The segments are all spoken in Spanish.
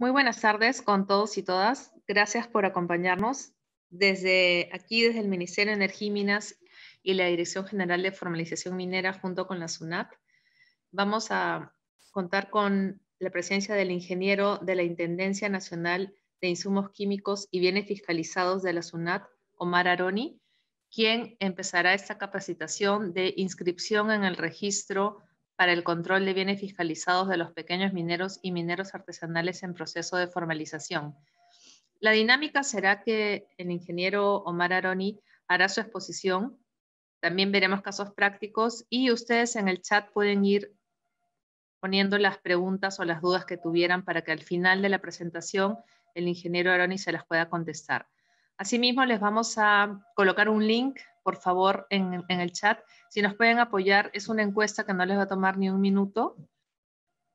Muy buenas tardes con todos y todas. Gracias por acompañarnos. Desde aquí, desde el Ministerio de Energía y Minas y la Dirección General de Formalización Minera junto con la SUNAT, vamos a contar con la presencia del ingeniero de la Intendencia Nacional de Insumos Químicos y Bienes Fiscalizados de la SUNAT, Omar Aroni, quien empezará esta capacitación de inscripción en el registro para el control de bienes fiscalizados de los pequeños mineros y mineros artesanales en proceso de formalización. La dinámica será que el ingeniero Omar Aroni hará su exposición. También veremos casos prácticos y ustedes en el chat pueden ir poniendo las preguntas o las dudas que tuvieran para que al final de la presentación el ingeniero Aroni se las pueda contestar. Asimismo, les vamos a colocar un link, por favor, en, el chat. Si nos pueden apoyar, es una encuesta que no les va a tomar ni un minuto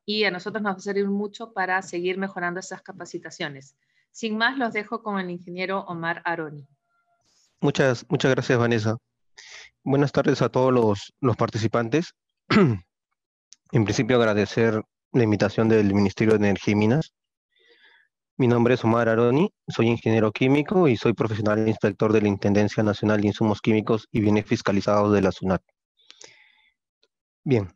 y a nosotros nos va a servir mucho para seguir mejorando esas capacitaciones. Sin más, los dejo con el ingeniero Omar Aroni. Muchas, muchas gracias, Vanessa. Buenas tardes a todos los, los participantes. en principio, agradecer la invitación del Ministerio de Energía y Minas mi nombre es Omar Aroni, soy ingeniero químico y soy profesional inspector de la Intendencia Nacional de Insumos Químicos y Bienes Fiscalizados de la SUNAT. Bien,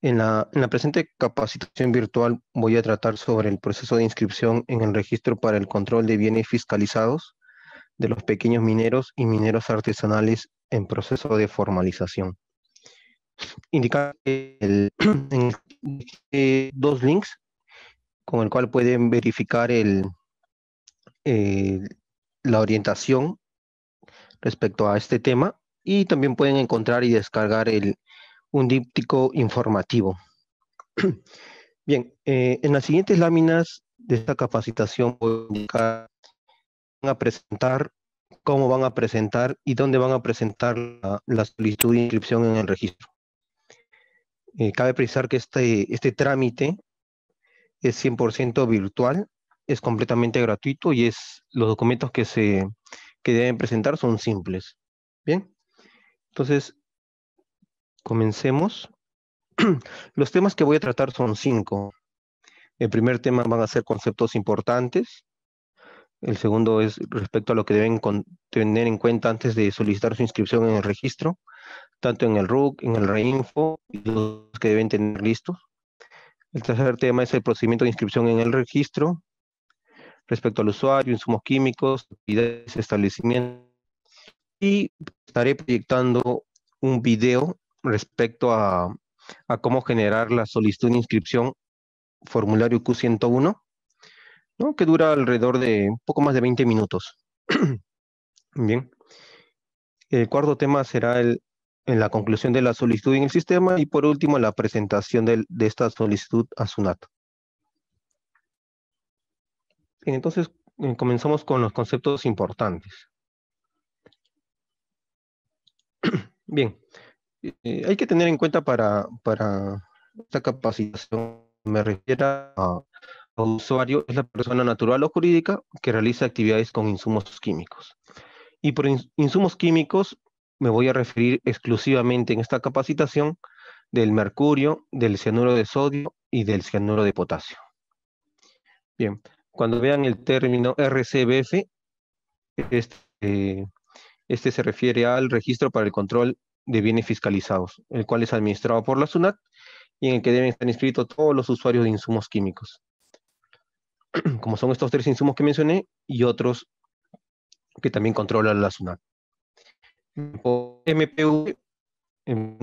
en la, presente capacitación virtual voy a tratar sobre el proceso de inscripción en el registro para el control de bienes fiscalizados de los pequeños mineros y mineros artesanales en proceso de formalización. Indicar el, dos links con el cual pueden verificar eh, la orientación respecto a este tema y también pueden encontrar y descargar un díptico informativo. Bien, eh, en las siguientes láminas de esta capacitación voy a presentar cómo van a presentar y dónde van a presentar la, solicitud de inscripción en el registro. Eh, cabe precisar que este, este trámite es 100% virtual, es completamente gratuito y es los documentos que se que deben presentar son simples. Bien, entonces comencemos. Los temas que voy a tratar son cinco. El primer tema van a ser conceptos importantes. El segundo es respecto a lo que deben tener en cuenta antes de solicitar su inscripción en el registro, tanto en el RUC, en el REINFO, y los que deben tener listos. El tercer tema es el procedimiento de inscripción en el registro respecto al usuario, insumos químicos, actividades, establecimiento. Y estaré proyectando un video respecto a, cómo generar la solicitud de inscripción formulario Q101, que dura alrededor de un poco más de 20 minutos. Bien. El cuarto tema será el en la conclusión de la solicitud en el sistema y por último la presentación de, esta solicitud a SUNAT. entonces eh, comenzamos con los conceptos importantes. Bien, eh, hay que tener en cuenta para, esta capacitación, me refiero a, a usuario, es la persona natural o jurídica que realiza actividades con insumos químicos. Y por insumos químicos me voy a referir exclusivamente en esta capacitación del mercurio, del cianuro de sodio y del cianuro de potasio. Bien, cuando vean el término RCBF, este, eh, este, se refiere al registro para el control de bienes fiscalizados, el cual es administrado por la SUNAT y en el que deben estar inscritos todos los usuarios de insumos químicos. Como son estos tres insumos que mencioné y otros que también controla la SUNAT. MPV en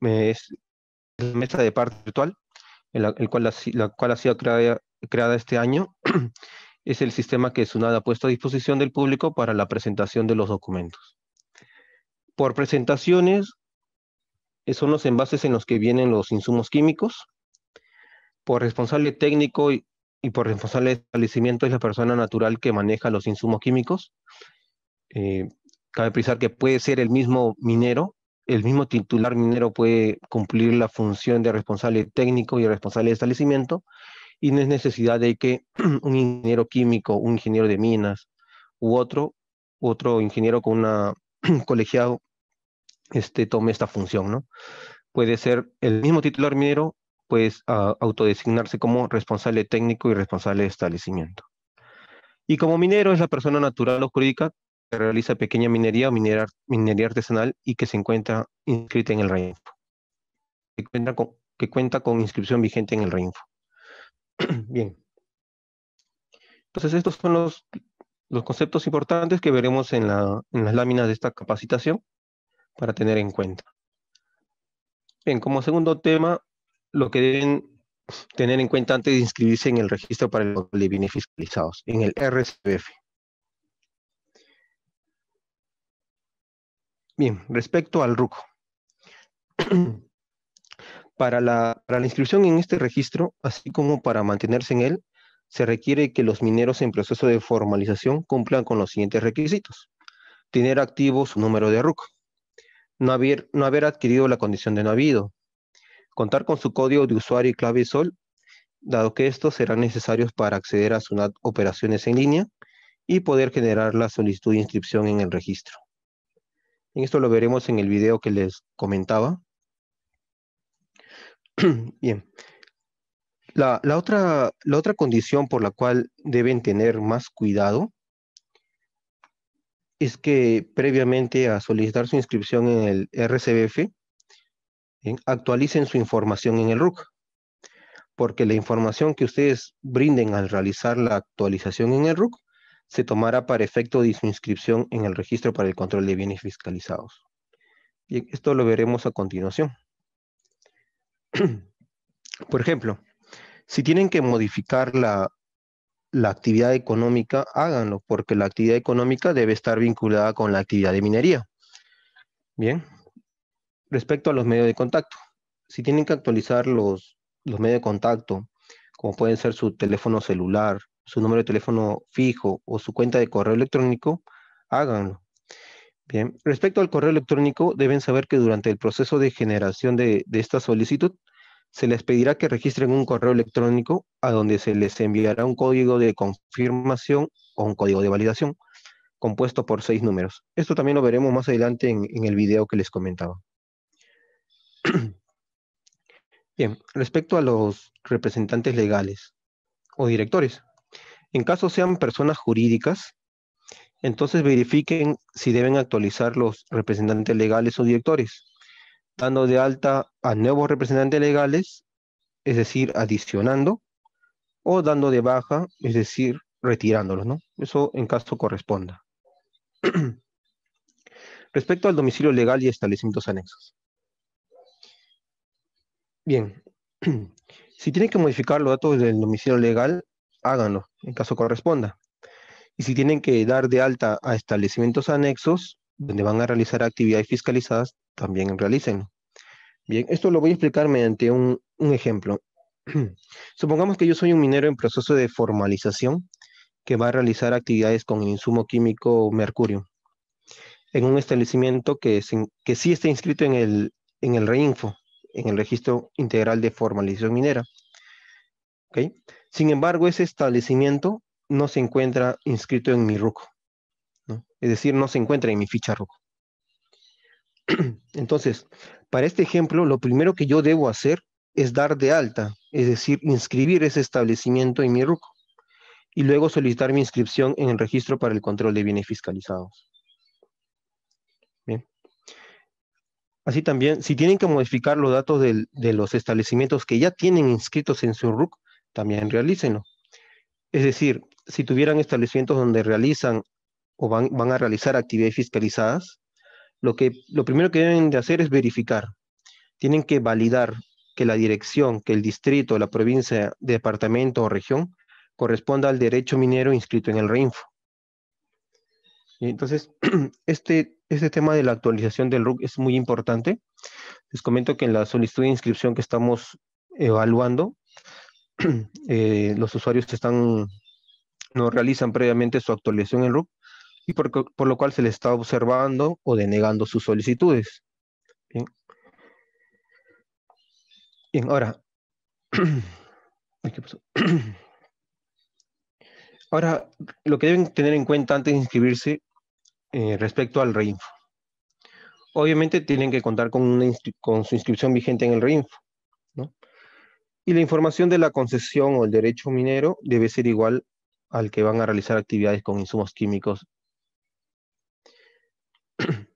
la es la mesa de parte virtual, la, el cual, la, cual ha sido creada, este año. es el sistema que es ha puesto a disposición del público para la presentación de los documentos. Por presentaciones, eh, son los envases en los que vienen los insumos químicos. Por responsable técnico y, por responsable de establecimiento es la persona natural que maneja los insumos químicos. Eh, Cabe precisar que puede ser el mismo minero, el mismo titular minero puede cumplir la función de responsable técnico y responsable de establecimiento, y no es necesidad de que un ingeniero químico, un ingeniero de minas u otro, otro ingeniero con una colegiado este, tome esta función, ¿no? Puede ser el mismo titular minero, pues autodesignarse como responsable técnico y responsable de establecimiento. Y como minero es la persona natural o jurídica realiza pequeña minería o minería, minería artesanal y que se encuentra inscrita en el REINFO, que cuenta con, inscripción vigente en el REINFO. Bien. Entonces, estos son los, los conceptos importantes que veremos en, la, en las láminas de esta capacitación para tener en cuenta. Bien, como segundo tema, lo que deben tener en cuenta antes de inscribirse en el registro para los bienes fiscalizados, en el RCBF. Bien, respecto al RUCO. Para la, inscripción en este registro, así como para mantenerse en él, se requiere que los mineros en proceso de formalización cumplan con los siguientes requisitos. Tener activo su número de RUC. No haber, adquirido la condición de no habido. Contar con su código de usuario y clave SOL, dado que estos serán necesarios para acceder a sus operaciones en línea y poder generar la solicitud de inscripción en el registro esto lo veremos en el video que les comentaba. Bien. La, otra, condición por la cual deben tener más cuidado es que previamente a solicitar su inscripción en el RCBF, actualicen su información en el RUC, porque la información que ustedes brinden al realizar la actualización en el RUC se tomará para efecto de su inscripción en el registro para el control de bienes fiscalizados. esto lo veremos a continuación. Por ejemplo, si tienen que modificar la, actividad económica, háganlo, porque la actividad económica debe estar vinculada con la actividad de minería. Bien, respecto a los medios de contacto, si tienen que actualizar los medios de contacto, como pueden ser su teléfono celular, su número de teléfono fijo o su cuenta de correo electrónico, háganlo. Bien, respecto al correo electrónico, deben saber que durante el proceso de generación de, esta solicitud, se les pedirá que registren un correo electrónico a donde se les enviará un código de confirmación o un código de validación compuesto por seis números. Esto también lo veremos más adelante en el video que les comentaba. Bien, respecto a los representantes legales o directores. En caso sean personas jurídicas, entonces verifiquen si deben actualizar los representantes legales o directores, dando de alta a nuevos representantes legales, es decir, adicionando, o dando de baja, es decir, retirándolos, ¿no? Eso en caso corresponda. Respecto al domicilio legal y establecimientos anexos. Bien, si tienen que modificar los datos del domicilio legal, háganlo en caso corresponda. Y si tienen que dar de alta a establecimientos anexos, donde van a realizar actividades fiscalizadas, también realicen Bien, esto lo voy a explicar mediante un, ejemplo. Supongamos que yo soy un minero en proceso de formalización que va a realizar actividades con el insumo químico mercurio en un establecimiento que, que sí está inscrito en el, en el REINFO, en el Registro Integral de Formalización Minera. ¿Okay? Sin embargo, ese establecimiento no se encuentra inscrito en mi RUC. Es decir, no se encuentra en mi ficha RUC. Entonces, para este ejemplo, lo primero que yo debo hacer es dar de alta, es decir, inscribir ese establecimiento en mi RUC y luego solicitar mi inscripción en el registro para el control de bienes fiscalizados. Bien. Así también, si tienen que modificar los datos de los establecimientos que ya tienen inscritos en su RUC, también realícenlo. Es decir, si tuvieran establecimientos donde realizan o van, a realizar actividades fiscalizadas, lo, que, lo primero que deben de hacer es verificar. Tienen que validar que la dirección, que el distrito, la provincia, departamento o región corresponda al derecho minero inscrito en el REINFO. Y entonces, este, este tema de la actualización del RUC es muy importante. Les comento que en la solicitud de inscripción que estamos evaluando, Eh, los usuarios están, no realizan previamente su actualización en RUP y por, lo cual se les está observando o denegando sus solicitudes. Bien, ahora, Ahora, lo que deben tener en cuenta antes de inscribirse eh, respecto al REINFO. Obviamente tienen que contar con, con su inscripción vigente en el REINFO. Y la información de la concesión o el derecho minero debe ser igual al que van a realizar actividades con insumos químicos.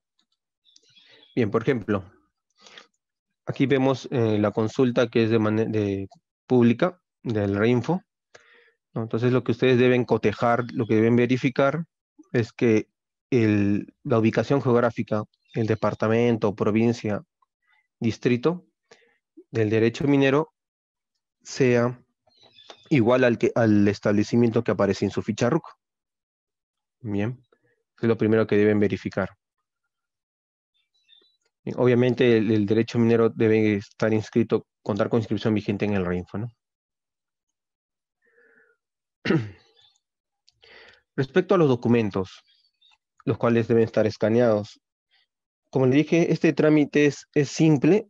Bien, por ejemplo, aquí vemos eh, la consulta que es de, manera pública del REINFO. Entonces lo que ustedes deben cotejar, lo que deben verificar es que la ubicación geográfica, el departamento, provincia, distrito del derecho minero sea igual al, que, al establecimiento que aparece en su ficha RUC. Bien, es lo primero que deben verificar. obviamente el, derecho minero debe estar inscrito, contar con inscripción vigente en el REINFO. ¿no? Respecto a los documentos, los cuales deben estar escaneados. Como le dije, este trámite es, es simple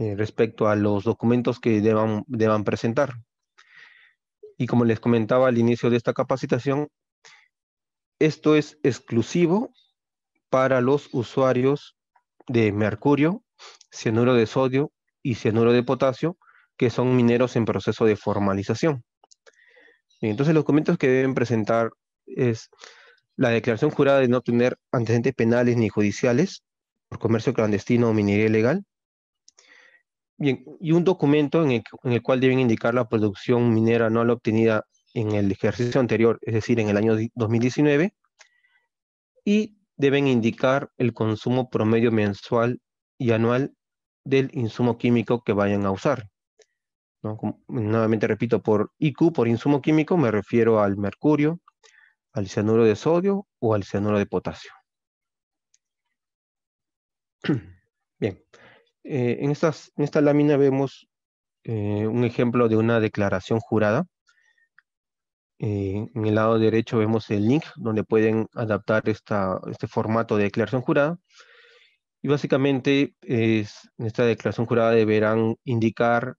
eh, respecto a los documentos que deban, deban presentar. Y como les comentaba al inicio de esta capacitación, esto es exclusivo para los usuarios de mercurio, cianuro de sodio y cianuro de potasio, que son mineros en proceso de formalización. Entonces, los documentos que deben presentar es la declaración jurada de no tener antecedentes penales ni judiciales por comercio clandestino o minería ilegal, Bien, y un documento en el, cual deben indicar la producción minera anual obtenida en el ejercicio anterior, es decir, en el año 2019, y deben indicar el consumo promedio mensual y anual del insumo químico que vayan a usar. ¿no? nuevamente repito, por IQ, por insumo químico, me refiero al mercurio, al cianuro de sodio o al cianuro de potasio. Bien. Eh, en, esta lámina vemos eh, un ejemplo de una declaración jurada. Eh, en el lado derecho vemos el link donde pueden adaptar este formato de declaración jurada. Y básicamente en esta declaración jurada deberán indicar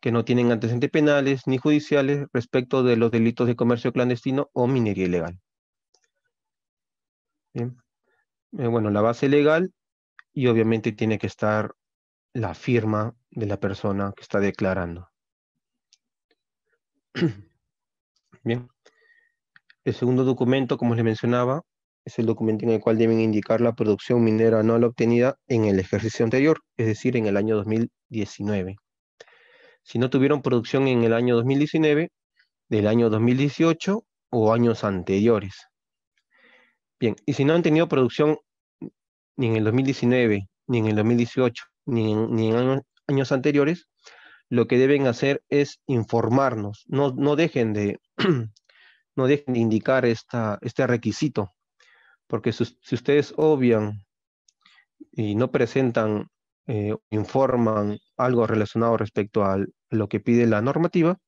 que no tienen antecedentes penales ni judiciales respecto de los delitos de comercio clandestino o minería ilegal. Bien. bueno, la base legal y obviamente tiene que estar la firma de la persona que está declarando. Bien. El segundo documento, como les mencionaba, es el documento en el cual deben indicar la producción minera anual obtenida en el ejercicio anterior, es decir, en el año 2019. Si no tuvieron producción en el año 2019, del año 2018 o años anteriores. Bien, y si no han tenido producción ni en el 2019, ni en el 2018, ni en, años, anteriores, lo que deben hacer es informarnos. No, no, dejen, de, no dejen indicar esta, este requisito, porque si, ustedes obvian y no presentan, eh, informan algo relacionado respecto a lo que pide la normativa,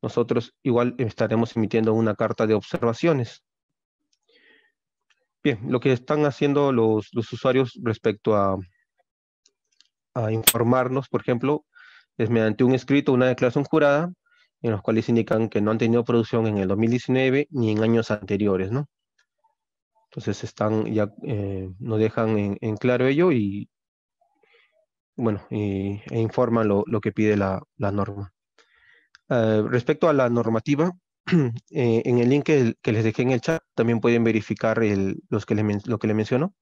nosotros igual estaremos emitiendo una carta de observaciones Bien, lo que están haciendo los, usuarios respecto a, informarnos, por ejemplo, es mediante un escrito, una declaración jurada, en los cuales indican que no han tenido producción en el 2019 ni en años anteriores, ¿no? Entonces están ya, eh, nos dejan en, claro ello y, bueno, e informan lo, que pide la, norma. Eh, respecto a la normativa, Eh, en el link que, les dejé en el chat también pueden verificar los que lo que les mencionó.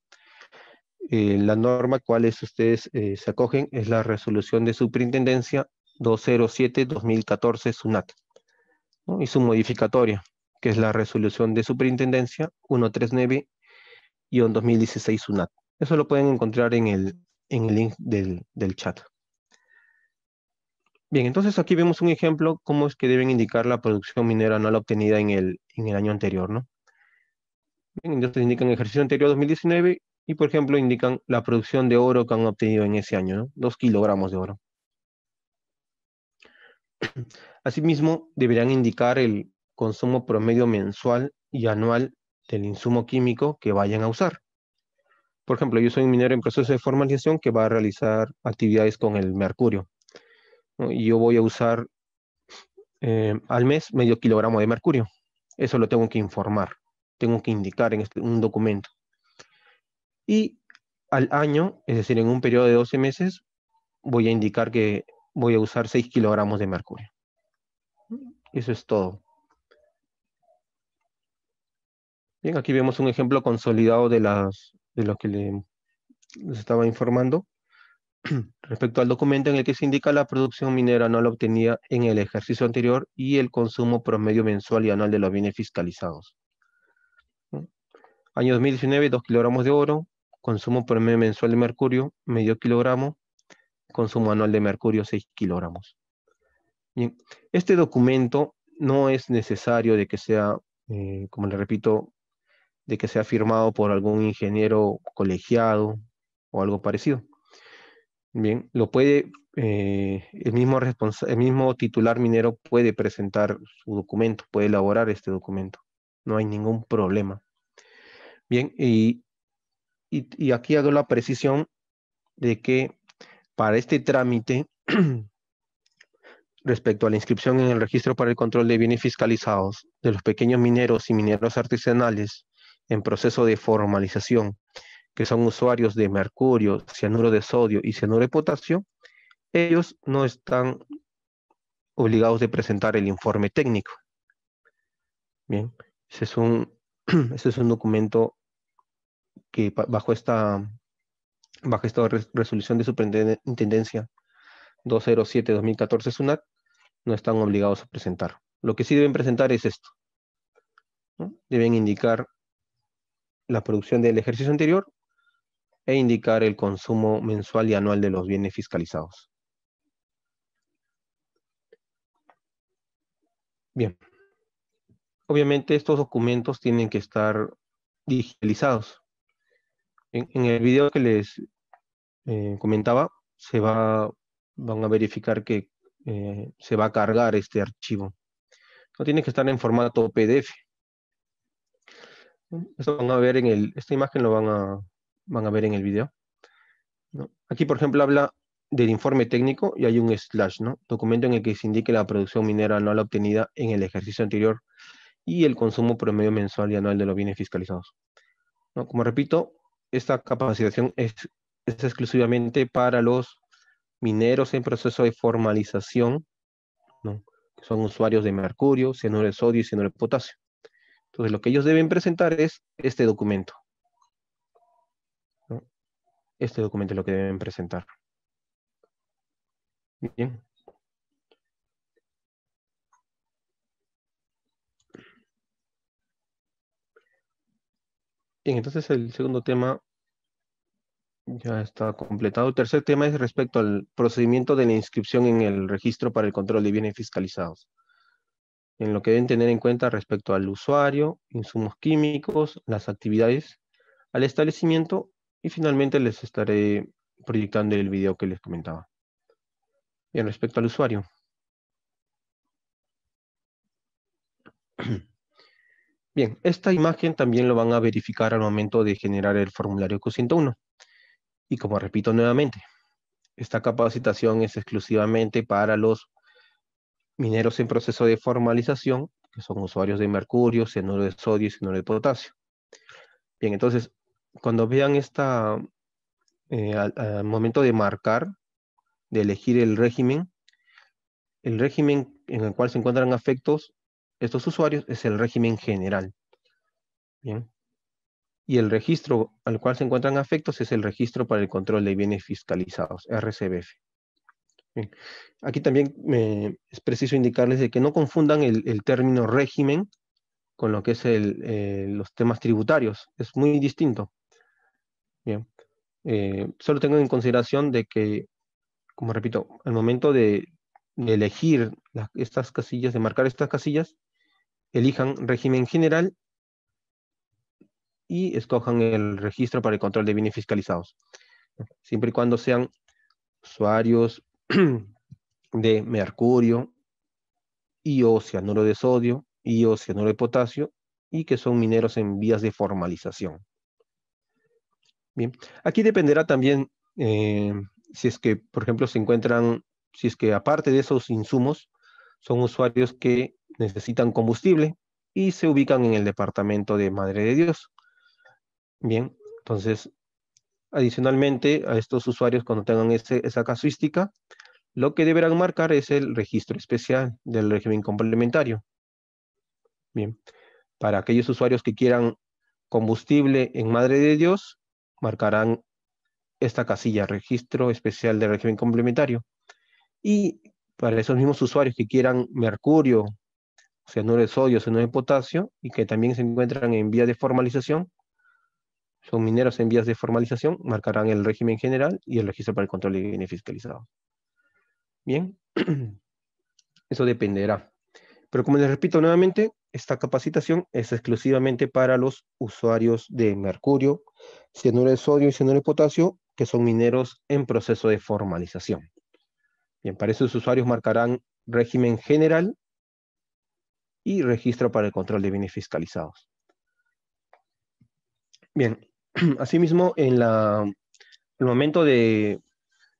Eh, la norma a cuales ustedes eh, se acogen es la resolución de superintendencia 207-2014 SUNAT y su modificatoria, que es la resolución de superintendencia 139-2016 SUNAT. Eso lo pueden encontrar en el, en el link del chat. Bien, entonces aquí vemos un ejemplo cómo es que deben indicar la producción minera anual obtenida en el, año anterior, ¿no? entonces indican ejercicio anterior 2019 y, por ejemplo, indican la producción de oro que han obtenido en ese año, ¿no? Dos kilogramos de oro. Asimismo, deberán indicar el consumo promedio mensual y anual del insumo químico que vayan a usar. Por ejemplo, yo soy un minero en proceso de formalización que va a realizar actividades con el mercurio. Y yo voy a usar eh, al mes medio kilogramo de mercurio. Eso lo tengo que informar, tengo que indicar en este, un documento. Y al año, es decir, en un periodo de 12 meses, voy a indicar que voy a usar 6 kilogramos de mercurio. Eso es todo. Bien, aquí vemos un ejemplo consolidado de, las, de lo que le, les estaba informando. Respecto al documento en el que se indica la producción minera la obtenida en el ejercicio anterior y el consumo promedio mensual y anual de los bienes fiscalizados. Año 2019, 2 kilogramos de oro, consumo promedio mensual de mercurio, medio kilogramo, consumo anual de mercurio, 6 kilogramos. este documento no es necesario de que sea, eh, como le repito, de que sea firmado por algún ingeniero colegiado o algo parecido Bien, lo puede, eh, el, mismo titular minero puede presentar su documento, puede elaborar este documento. No hay ningún problema. Bien, y, y, y aquí hago la precisión de que para este trámite, respecto a la inscripción en el registro para el control de bienes fiscalizados de los pequeños mineros y mineros artesanales en proceso de formalización que son usuarios de mercurio, cianuro de sodio y cianuro de potasio, ellos no están obligados de presentar el informe técnico. Bien, ese es un, es un documento que bajo esta, bajo esta resolución de superintendencia 207-2014 SUNAT no están obligados a presentar. Lo que sí deben presentar es esto. Deben indicar la producción del ejercicio anterior e indicar el consumo mensual y anual de los bienes fiscalizados. Bien. Obviamente estos documentos tienen que estar digitalizados. En, el video que les eh, comentaba, se va, van a verificar que eh, se va a cargar este archivo. No tiene que estar en formato PDF. Esto van a ver en el, esta imagen lo van a van a ver en el video. Aquí, por ejemplo, habla del informe técnico y hay un slash, ¿no? Documento en el que se indique la producción minera anual obtenida en el ejercicio anterior y el consumo promedio mensual y anual de los bienes fiscalizados. ¿No? Como repito, esta capacitación es, exclusivamente para los mineros en proceso de formalización, ¿no? que son usuarios de mercurio, cianuro de sodio y cianuro de potasio. Entonces, lo que ellos deben presentar es este documento. Este documento es lo que deben presentar. Bien. Bien, entonces el segundo tema ya está completado. El tercer tema es respecto al procedimiento de la inscripción en el registro para el control de bienes fiscalizados. En lo que deben tener en cuenta respecto al usuario, insumos químicos, las actividades, al establecimiento y finalmente les estaré proyectando el video que les comentaba. Bien, respecto al usuario. Bien, esta imagen también lo van a verificar al momento de generar el formulario Q101. Y como repito nuevamente, esta capacitación es exclusivamente para los mineros en proceso de formalización, que son usuarios de mercurio, cianuro de sodio y de potasio. Bien, entonces, cuando vean esta eh, al, momento de marcar, de elegir el régimen, el régimen en el cual se encuentran afectos estos usuarios es el régimen general. Bien. Y el registro al cual se encuentran afectos es el registro para el control de bienes fiscalizados, RCBF. Aquí también es preciso indicarles de que no confundan el, término régimen con lo que es eh, los temas tributarios. Es muy distinto. Eh, solo tengan en consideración de que, como repito, al momento de, elegir estas casillas, de marcar estas casillas, elijan régimen general y escojan el registro para el control de bienes fiscalizados. Siempre y cuando sean usuarios de mercurio y o de sodio y o de potasio y que son mineros en vías de formalización. Bien, aquí dependerá también eh, si es que, por ejemplo, se encuentran, si es que aparte de esos insumos, son usuarios que necesitan combustible y se ubican en el departamento de Madre de Dios. Bien, entonces, adicionalmente a estos usuarios cuando tengan esa casuística, lo que deberán marcar es el registro especial del régimen complementario. Bien, para aquellos usuarios que quieran combustible en Madre de Dios, marcarán esta casilla, registro especial de régimen complementario. Y para esos mismos usuarios que quieran mercurio, o sea, no de sodio, no de potasio, y que también se encuentran en vías de formalización, son mineros en vías de formalización, marcarán el régimen general y el registro para el control de bienes fiscalizados. Bien, eso dependerá. Pero como les repito nuevamente, esta capacitación es exclusivamente para los usuarios de mercurio, cianuro de sodio y cianuro de potasio, que son mineros en proceso de formalización. Bien, para esos usuarios marcarán régimen general y registro para el control de bienes fiscalizados. Bien, asimismo, en el momento de,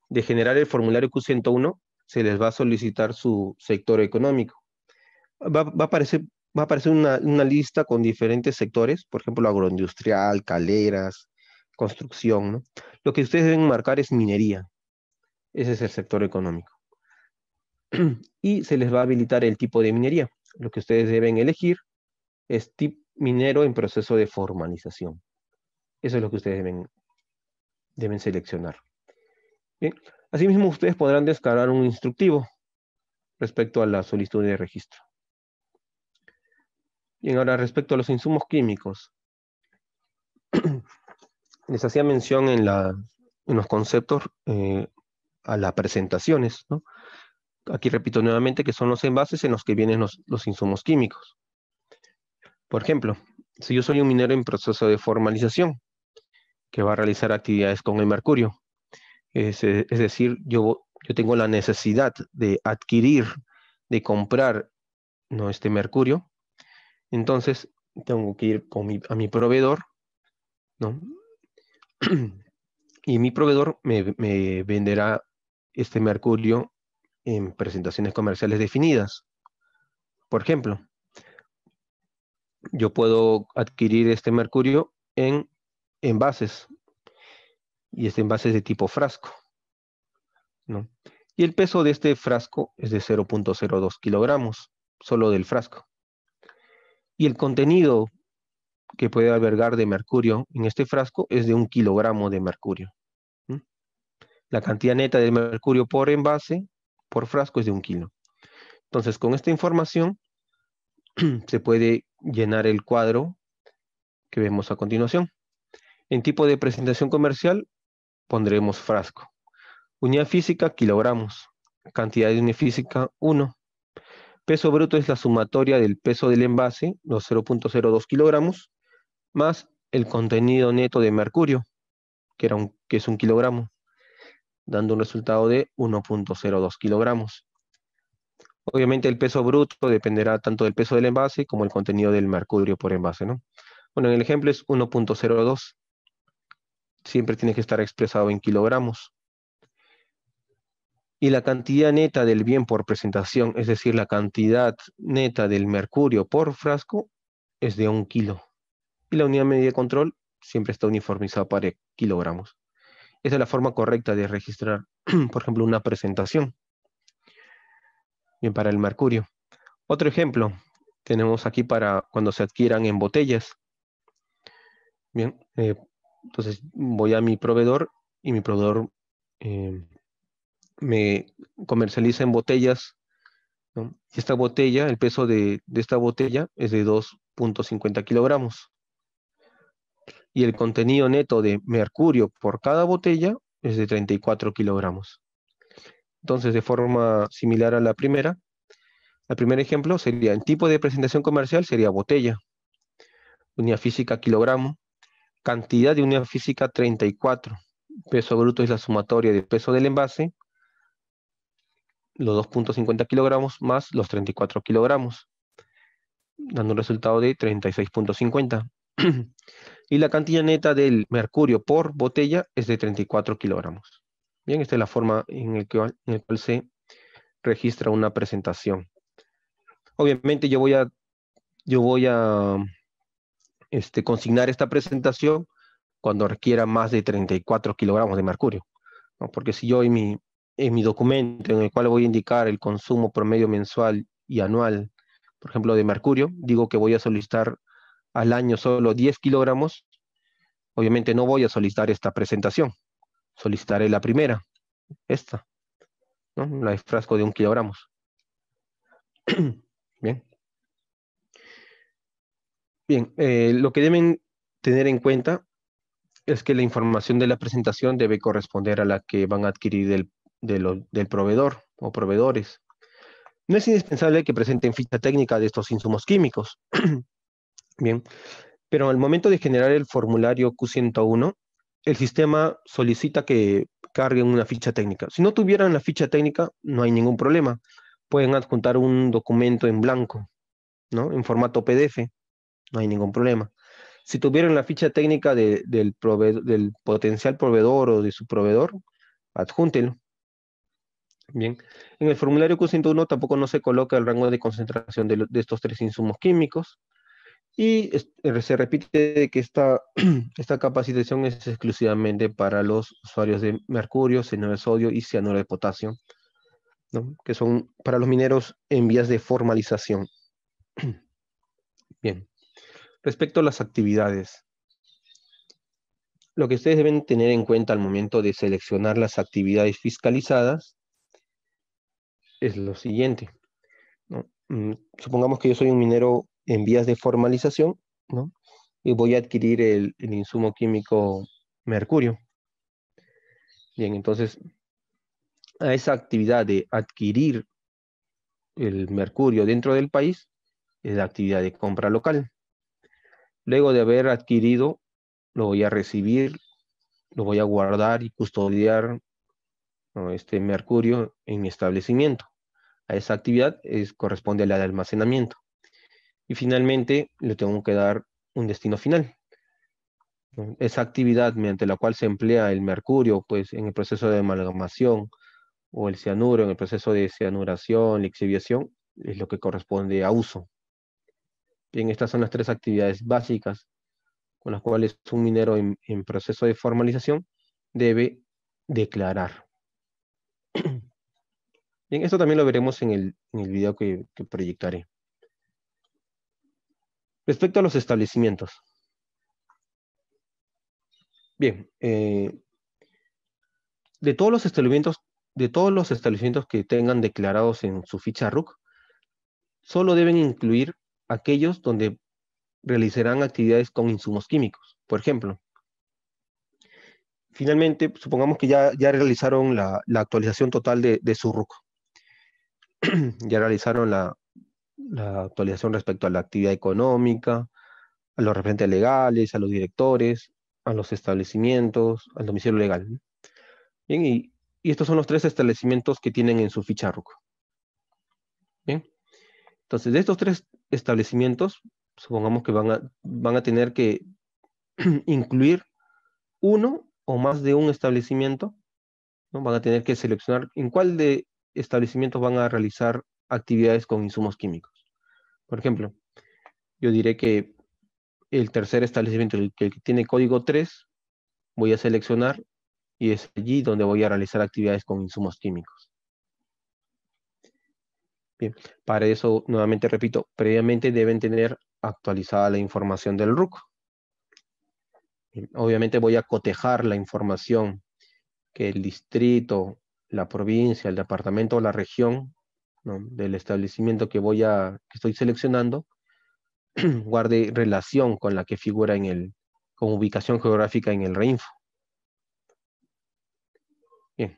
de generar el formulario Q101, se les va a solicitar su sector económico va, a aparecer, va a aparecer una, lista con diferentes sectores, por ejemplo, agroindustrial, caleras, construcción. Lo que ustedes deben marcar es minería. Ese es el sector económico. Y se les va a habilitar el tipo de minería. Lo que ustedes deben elegir es tipo minero en proceso de formalización. Eso es lo que ustedes deben, deben seleccionar. Bien. Asimismo, ustedes podrán descargar un instructivo respecto a la solicitud de registro. Y ahora respecto a los insumos químicos. Les hacía mención en, los conceptos eh, a las presentaciones. Aquí repito nuevamente que son los envases en los que vienen los, insumos químicos. Por ejemplo, si yo soy un minero en proceso de formalización, que va a realizar actividades con el mercurio, es, decir, yo, yo tengo la necesidad de adquirir, de comprar ¿no? este mercurio, entonces, tengo que ir a mi proveedor, ¿no? y mi proveedor me, me, venderá este mercurio en presentaciones comerciales definidas. Por ejemplo, yo puedo adquirir este mercurio en envases y este envase es de tipo frasco. ¿no? Y el peso de este frasco es de 0.02 kilogramos, solo del frasco y el contenido que puede albergar de mercurio en este frasco es de un kilogramo de mercurio. La cantidad neta de mercurio por envase, por frasco, es de un kilo. Entonces, con esta información se puede llenar el cuadro que vemos a continuación. En tipo de presentación comercial pondremos frasco. Unidad física, kilogramos. Cantidad de unidad física, 1. Peso bruto es la sumatoria del peso del envase, los 0.02 kilogramos, más el contenido neto de mercurio, que, es un kilogramo, dando un resultado de 1.02 kilogramos. Obviamente el peso bruto dependerá tanto del peso del envase como el contenido del mercurio por envase, ¿no? Bueno, en el ejemplo es 1.02. Siempre tiene que estar expresado en kilogramos y la cantidad neta del bien por presentación, es decir, la cantidad neta del mercurio por frasco, es de un kilo. Y la unidad media de control siempre está uniformizada para kilogramos. Esa es la forma correcta de registrar, por ejemplo, una presentación. Bien, para el mercurio. Otro ejemplo tenemos aquí para cuando se adquieran en botellas. Bien, eh, entonces voy a mi proveedor y mi proveedor eh, me comercializa en botellas. Esta botella, el peso de, de esta botella es de 2.50 kilogramos. Y el contenido neto de mercurio por cada botella es de 34 kilogramos. Entonces, de forma similar a la primera, el primer ejemplo sería, el tipo de presentación comercial sería botella, unidad física kilogramo, cantidad de unidad física 34, peso bruto es la sumatoria del peso del envase los 2.50 kilogramos más los 34 kilogramos, dando un resultado de 36.50. y la cantidad neta del mercurio por botella es de 34 kilogramos. Bien, esta es la forma en la que, cual se registra una presentación. Obviamente yo voy a, yo voy a este, consignar esta presentación cuando requiera más de 34 kilogramos de mercurio. Porque si yo y mi, en mi documento en el cual voy a indicar el consumo promedio mensual y anual, por ejemplo, de mercurio, digo que voy a solicitar al año solo 10 kilogramos, obviamente no voy a solicitar esta presentación, solicitaré la primera, esta, ¿no? la de frasco de un kilogramos. Bien. Bien, eh, lo que deben tener en cuenta es que la información de la presentación debe corresponder a la que van a adquirir del del proveedor o proveedores. No es indispensable que presenten ficha técnica de estos insumos químicos. Bien, pero al momento de generar el formulario Q101, el sistema solicita que carguen una ficha técnica. Si no tuvieran la ficha técnica, no hay ningún problema. Pueden adjuntar un documento en blanco, ¿no? En formato PDF, no hay ningún problema. Si tuvieran la ficha técnica del, del potencial proveedor o de su proveedor, adjúntenlo Bien, en el formulario Q101 tampoco no se coloca el rango de concentración de, estos tres insumos químicos y eh, se repite que esta, esta capacitación es exclusivamente para los usuarios de mercurio, cianuro de sodio y cianuro de potasio, que son para los mineros en vías de formalización. Bien, respecto a las actividades, lo que ustedes deben tener en cuenta al momento de seleccionar las actividades fiscalizadas es lo siguiente. Mm, supongamos que yo soy un minero en vías de formalización, ¿no? Y voy a adquirir el, insumo químico mercurio. Bien, entonces, a esa actividad de adquirir el mercurio dentro del país es la actividad de compra local. Luego de haber adquirido, lo voy a recibir, lo voy a guardar y custodiar este mercurio en mi establecimiento esa actividad es, corresponde a la de almacenamiento. Y finalmente le tengo que dar un destino final. Esa actividad mediante la cual se emplea el mercurio pues, en el proceso de amalgamación o el cianuro en el proceso de cianuración, lixiviación, es lo que corresponde a uso. Bien, estas son las tres actividades básicas con las cuales un minero en proceso de formalización debe declarar. Bien, esto también lo veremos en el, video que, proyectaré. Respecto a los establecimientos. Bien, eh, de todos los establecimientos, de todos los establecimientos que tengan declarados en su ficha RUC, solo deben incluir aquellos donde realizarán actividades con insumos químicos, por ejemplo. Finalmente, supongamos que ya, ya realizaron la, actualización total de su RUC. ya realizaron la, actualización respecto a la actividad económica, a los referentes legales, a los directores, a los establecimientos, al domicilio legal. Bien, y, estos son los tres establecimientos que tienen en su ficha RUC. Bien, entonces de estos tres establecimientos, supongamos que van a, van a tener que incluir uno o más de un establecimiento, van a tener que seleccionar en cuál de establecimientos van a realizar actividades con insumos químicos. Por ejemplo, yo diré que el tercer establecimiento, el que tiene código 3, voy a seleccionar y es allí donde voy a realizar actividades con insumos químicos. Bien, para eso, nuevamente repito, previamente deben tener actualizada la información del RUC. obviamente voy a cotejar la información que el distrito la provincia, el departamento o la región del establecimiento que voy a, que estoy seleccionando, guarde relación con la que figura en el, con ubicación geográfica en el reinfo. Bien.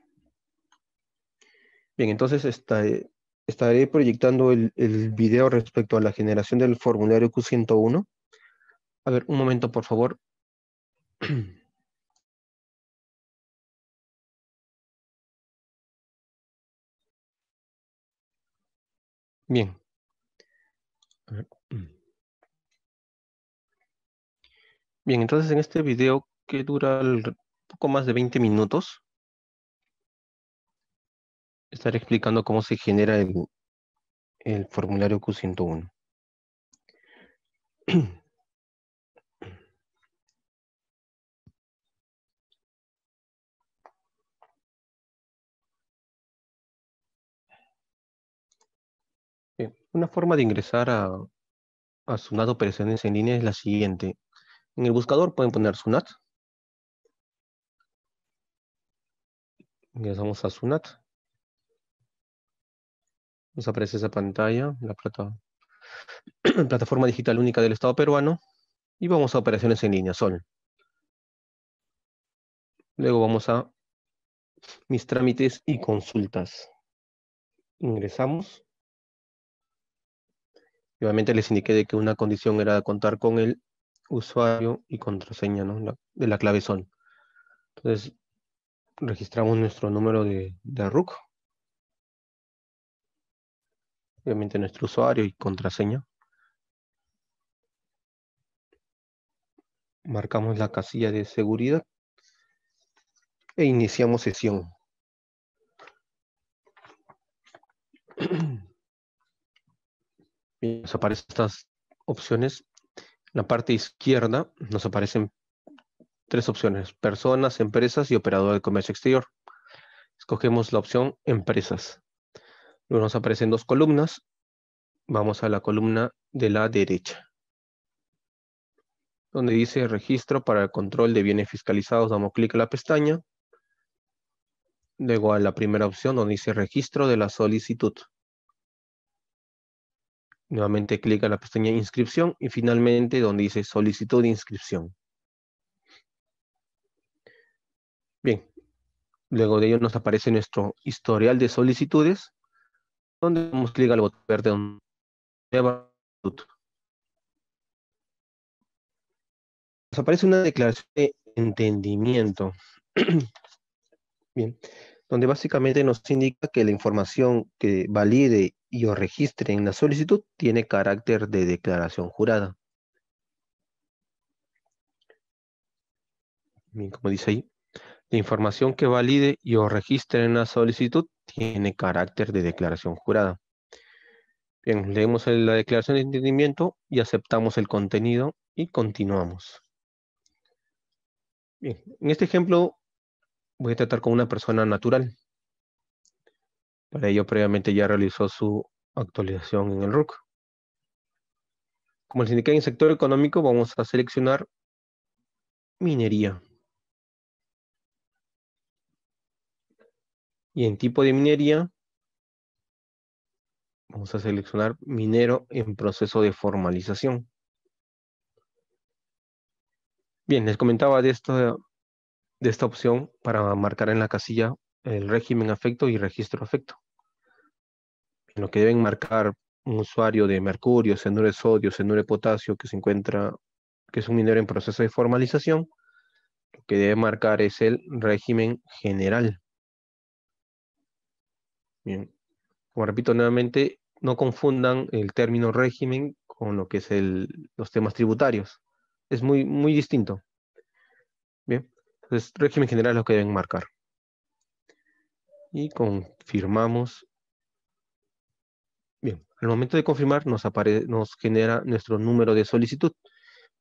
Bien, entonces estaré proyectando el, el, video respecto a la generación del formulario Q101. A ver, un momento, por favor. Bien. Bien, entonces en este video que dura un poco más de 20 minutos, estaré explicando cómo se genera el, el formulario Q101. Una forma de ingresar a, Sunat Operaciones en línea es la siguiente. En el buscador pueden poner Sunat. Ingresamos a Sunat. Nos aparece esa pantalla, la plataforma digital única del Estado peruano. Y vamos a operaciones en línea, Sol. Luego vamos a mis trámites y consultas. Ingresamos obviamente les indiqué de que una condición era contar con el usuario y contraseña de la clave son. Entonces, registramos nuestro número de, de RUC. Obviamente nuestro usuario y contraseña. Marcamos la casilla de seguridad e iniciamos sesión. nos aparecen estas opciones. En la parte izquierda nos aparecen tres opciones, personas, empresas y operador de comercio exterior. Escogemos la opción empresas. Luego nos aparecen dos columnas. Vamos a la columna de la derecha, donde dice registro para el control de bienes fiscalizados. Damos clic a la pestaña. Luego a la primera opción donde dice registro de la solicitud. Nuevamente clic en la pestaña inscripción y finalmente donde dice solicitud de inscripción. Bien, luego de ello nos aparece nuestro historial de solicitudes, donde damos clic al botón verde donde nos aparece una declaración de entendimiento. Bien, donde básicamente nos indica que la información que valide y o registre en la solicitud tiene carácter de declaración jurada. Bien, como dice ahí, la información que valide y o registre en la solicitud tiene carácter de declaración jurada. Bien, leemos la declaración de entendimiento y aceptamos el contenido y continuamos. Bien, en este ejemplo voy a tratar con una persona natural. Para ello previamente ya realizó su actualización en el RUC. Como el sindicato en sector económico, vamos a seleccionar minería. Y en tipo de minería, vamos a seleccionar minero en proceso de formalización. Bien, les comentaba de esto de esta opción para marcar en la casilla el régimen afecto y registro afecto. lo que deben marcar un usuario de mercurio, cenuro de sodio, cenuro de potasio que se encuentra, que es un minero en proceso de formalización, lo que debe marcar es el régimen general. Bien, como repito nuevamente, no confundan el término régimen con lo que es el, los temas tributarios. Es muy, muy distinto. Entonces, régimen general lo que deben marcar. Y confirmamos. Bien, al momento de confirmar nos, nos genera nuestro número de solicitud.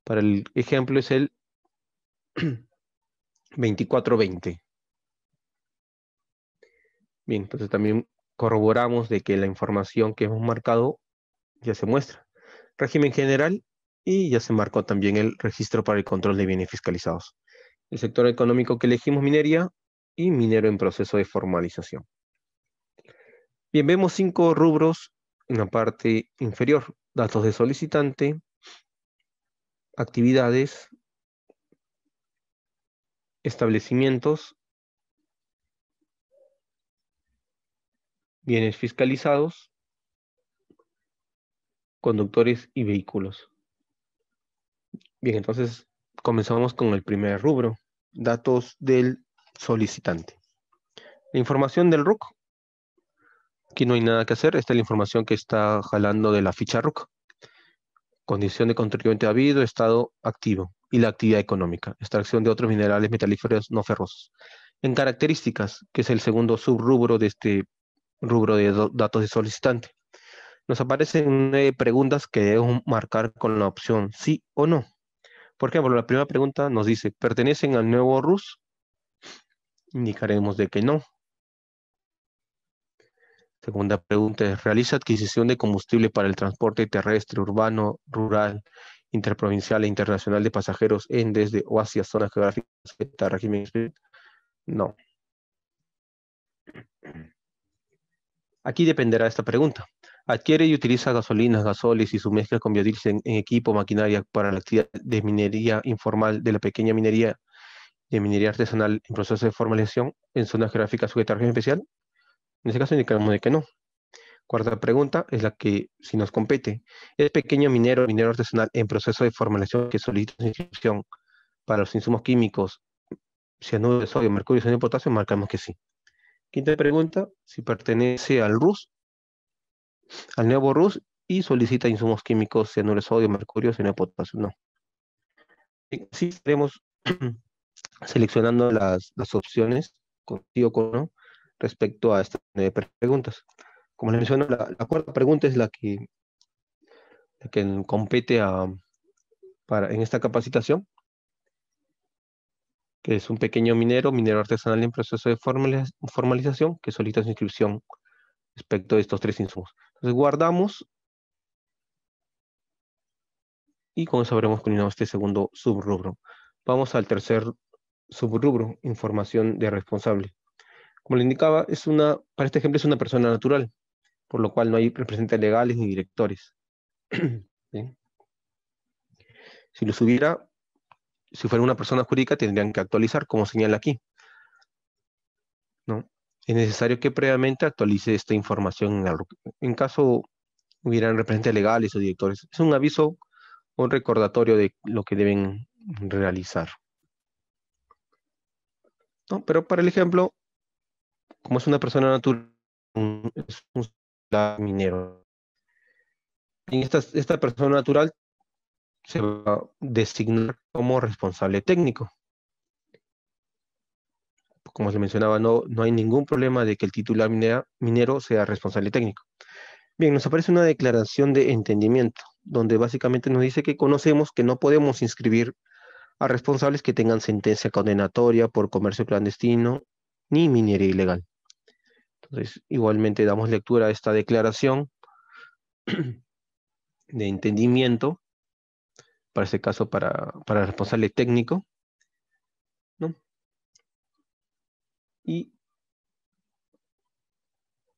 Para el ejemplo es el 2420. Bien, entonces también corroboramos de que la información que hemos marcado ya se muestra. Régimen general y ya se marcó también el registro para el control de bienes fiscalizados el sector económico que elegimos minería y minero en proceso de formalización. Bien, vemos cinco rubros en la parte inferior. Datos de solicitante, actividades, establecimientos, bienes fiscalizados, conductores y vehículos. Bien, entonces comenzamos con el primer rubro, datos del solicitante. La información del RUC. Aquí no hay nada que hacer, esta es la información que está jalando de la ficha RUC. Condición de contribuyente habido, estado activo y la actividad económica. Extracción de otros minerales metalíferos no ferrosos. En características, que es el segundo subrubro de este rubro de datos de solicitante. Nos aparecen nueve eh, preguntas que debemos marcar con la opción sí o no. Por ejemplo, la primera pregunta nos dice, ¿pertenecen al nuevo RUS? Indicaremos de que no. Segunda pregunta es, ¿realiza adquisición de combustible para el transporte terrestre, urbano, rural, interprovincial e internacional de pasajeros en, desde o hacia zonas geográficas de régimen? No. Aquí dependerá esta pregunta. Adquiere y utiliza gasolinas, gasoles y su mezcla con biodiesel en, equipo, maquinaria para la actividad de minería informal de la pequeña minería de minería artesanal en proceso de formalización en zonas geográficas sujetas a régimen especial. En este caso indicamos que no. Cuarta pregunta es la que si nos compete. ¿Es pequeño minero minero artesanal en proceso de formalización que solicita su inscripción para los insumos químicos, cianuro de sodio, mercurio, sodio y potasio? Marcamos que sí. Quinta pregunta, si pertenece al RUS al nuevo RUS y solicita insumos químicos, cianuro sodio, mercurio, cianuro potasio. No. Sí estaremos seleccionando las, opciones con respecto a estas preguntas. Como les menciono, la, cuarta pregunta es la que, la que compete en esta capacitación, que es un pequeño minero, minero artesanal en proceso de formalización, que solicita su inscripción respecto a estos tres insumos. Entonces guardamos y con eso habremos culminado este segundo subrubro. Vamos al tercer subrubro, información de responsable. Como le indicaba, es una, para este ejemplo es una persona natural, por lo cual no hay representantes legales ni directores. Si lo subiera, si fuera una persona jurídica, tendrían que actualizar, como señala aquí. ¿No? es necesario que previamente actualice esta información en, en caso hubieran representantes legales o directores. Es un aviso o un recordatorio de lo que deben realizar. Pero para el ejemplo, como es una persona natural, es un minero. En esta persona natural se va a designar como responsable técnico como se mencionaba, no, no hay ningún problema de que el titular minero sea responsable técnico. Bien, nos aparece una declaración de entendimiento, donde básicamente nos dice que conocemos que no podemos inscribir a responsables que tengan sentencia condenatoria por comercio clandestino ni minería ilegal. Entonces, igualmente damos lectura a esta declaración de entendimiento, para este caso para, para responsable técnico, ¿no? y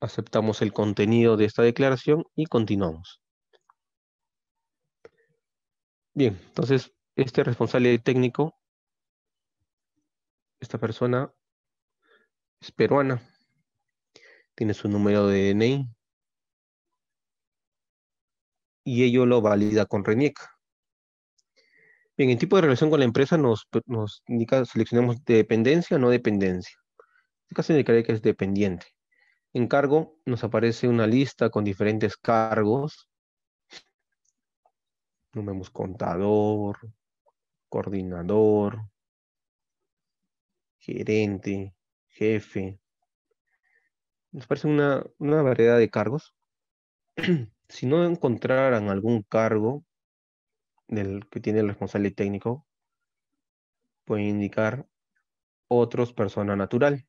aceptamos el contenido de esta declaración y continuamos. Bien, entonces este responsable técnico, esta persona es peruana, tiene su número de DNI y ello lo valida con RENIEC. Bien, el tipo de relación con la empresa nos, nos indica, seleccionamos dependencia o no dependencia caso de que es dependiente. En cargo nos aparece una lista con diferentes cargos. no vemos contador, coordinador, gerente, jefe. Nos parece una, una variedad de cargos. si no encontraran algún cargo del que tiene el responsable técnico, pueden indicar otros persona natural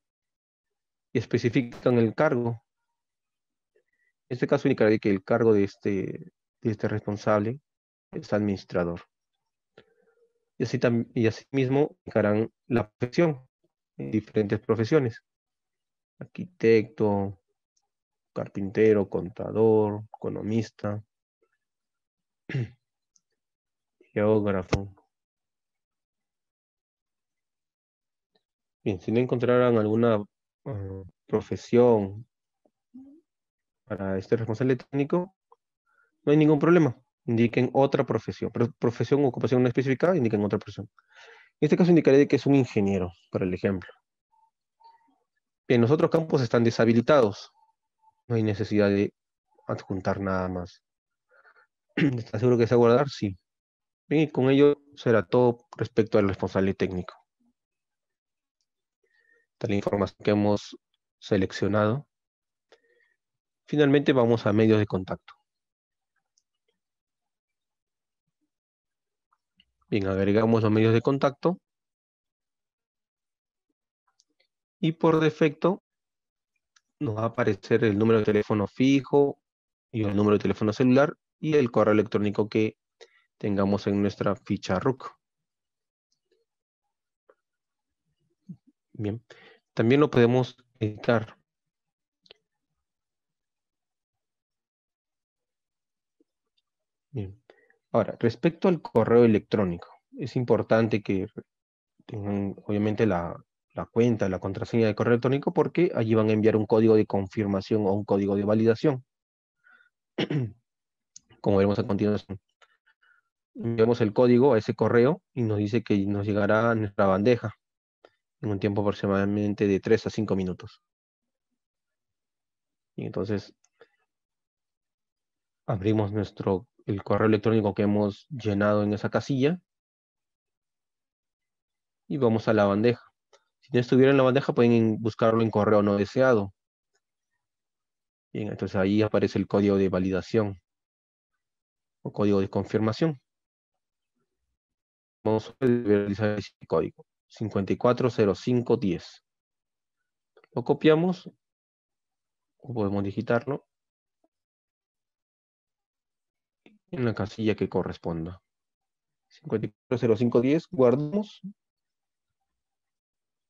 y especifican el cargo. En este caso indicaré que el cargo de este, este responsable es administrador. Y así, y así mismo indicarán la profesión, en diferentes profesiones. Arquitecto, carpintero, contador, economista, geógrafo. Bien, si no encontraran alguna Ah, profesión para este responsable técnico, no hay ningún problema. Indiquen otra profesión, pero profesión o ocupación no especificada, indiquen otra profesión. En este caso indicaré que es un ingeniero, por el ejemplo. en los otros campos están deshabilitados. No hay necesidad de adjuntar nada más. ¿está seguro que se va a guardar? Sí. y con ello será todo respecto al responsable técnico la información que hemos seleccionado. Finalmente vamos a medios de contacto. Bien, agregamos los medios de contacto. Y por defecto nos va a aparecer el número de teléfono fijo y el número de teléfono celular y el correo electrónico que tengamos en nuestra ficha RUC. Bien. También lo podemos editar. Ahora, respecto al correo electrónico, es importante que tengan obviamente la, la cuenta, la contraseña de correo electrónico, porque allí van a enviar un código de confirmación o un código de validación. Como veremos a continuación. Enviamos el código a ese correo y nos dice que nos llegará a nuestra bandeja en un tiempo aproximadamente de 3 a 5 minutos. Y entonces abrimos nuestro el correo electrónico que hemos llenado en esa casilla y vamos a la bandeja. Si no estuviera en la bandeja pueden buscarlo en correo no deseado. Bien, entonces ahí aparece el código de validación o código de confirmación. Vamos a realizar ese código. 540510. Lo copiamos o podemos digitarlo en la casilla que corresponda. 540510, guardamos.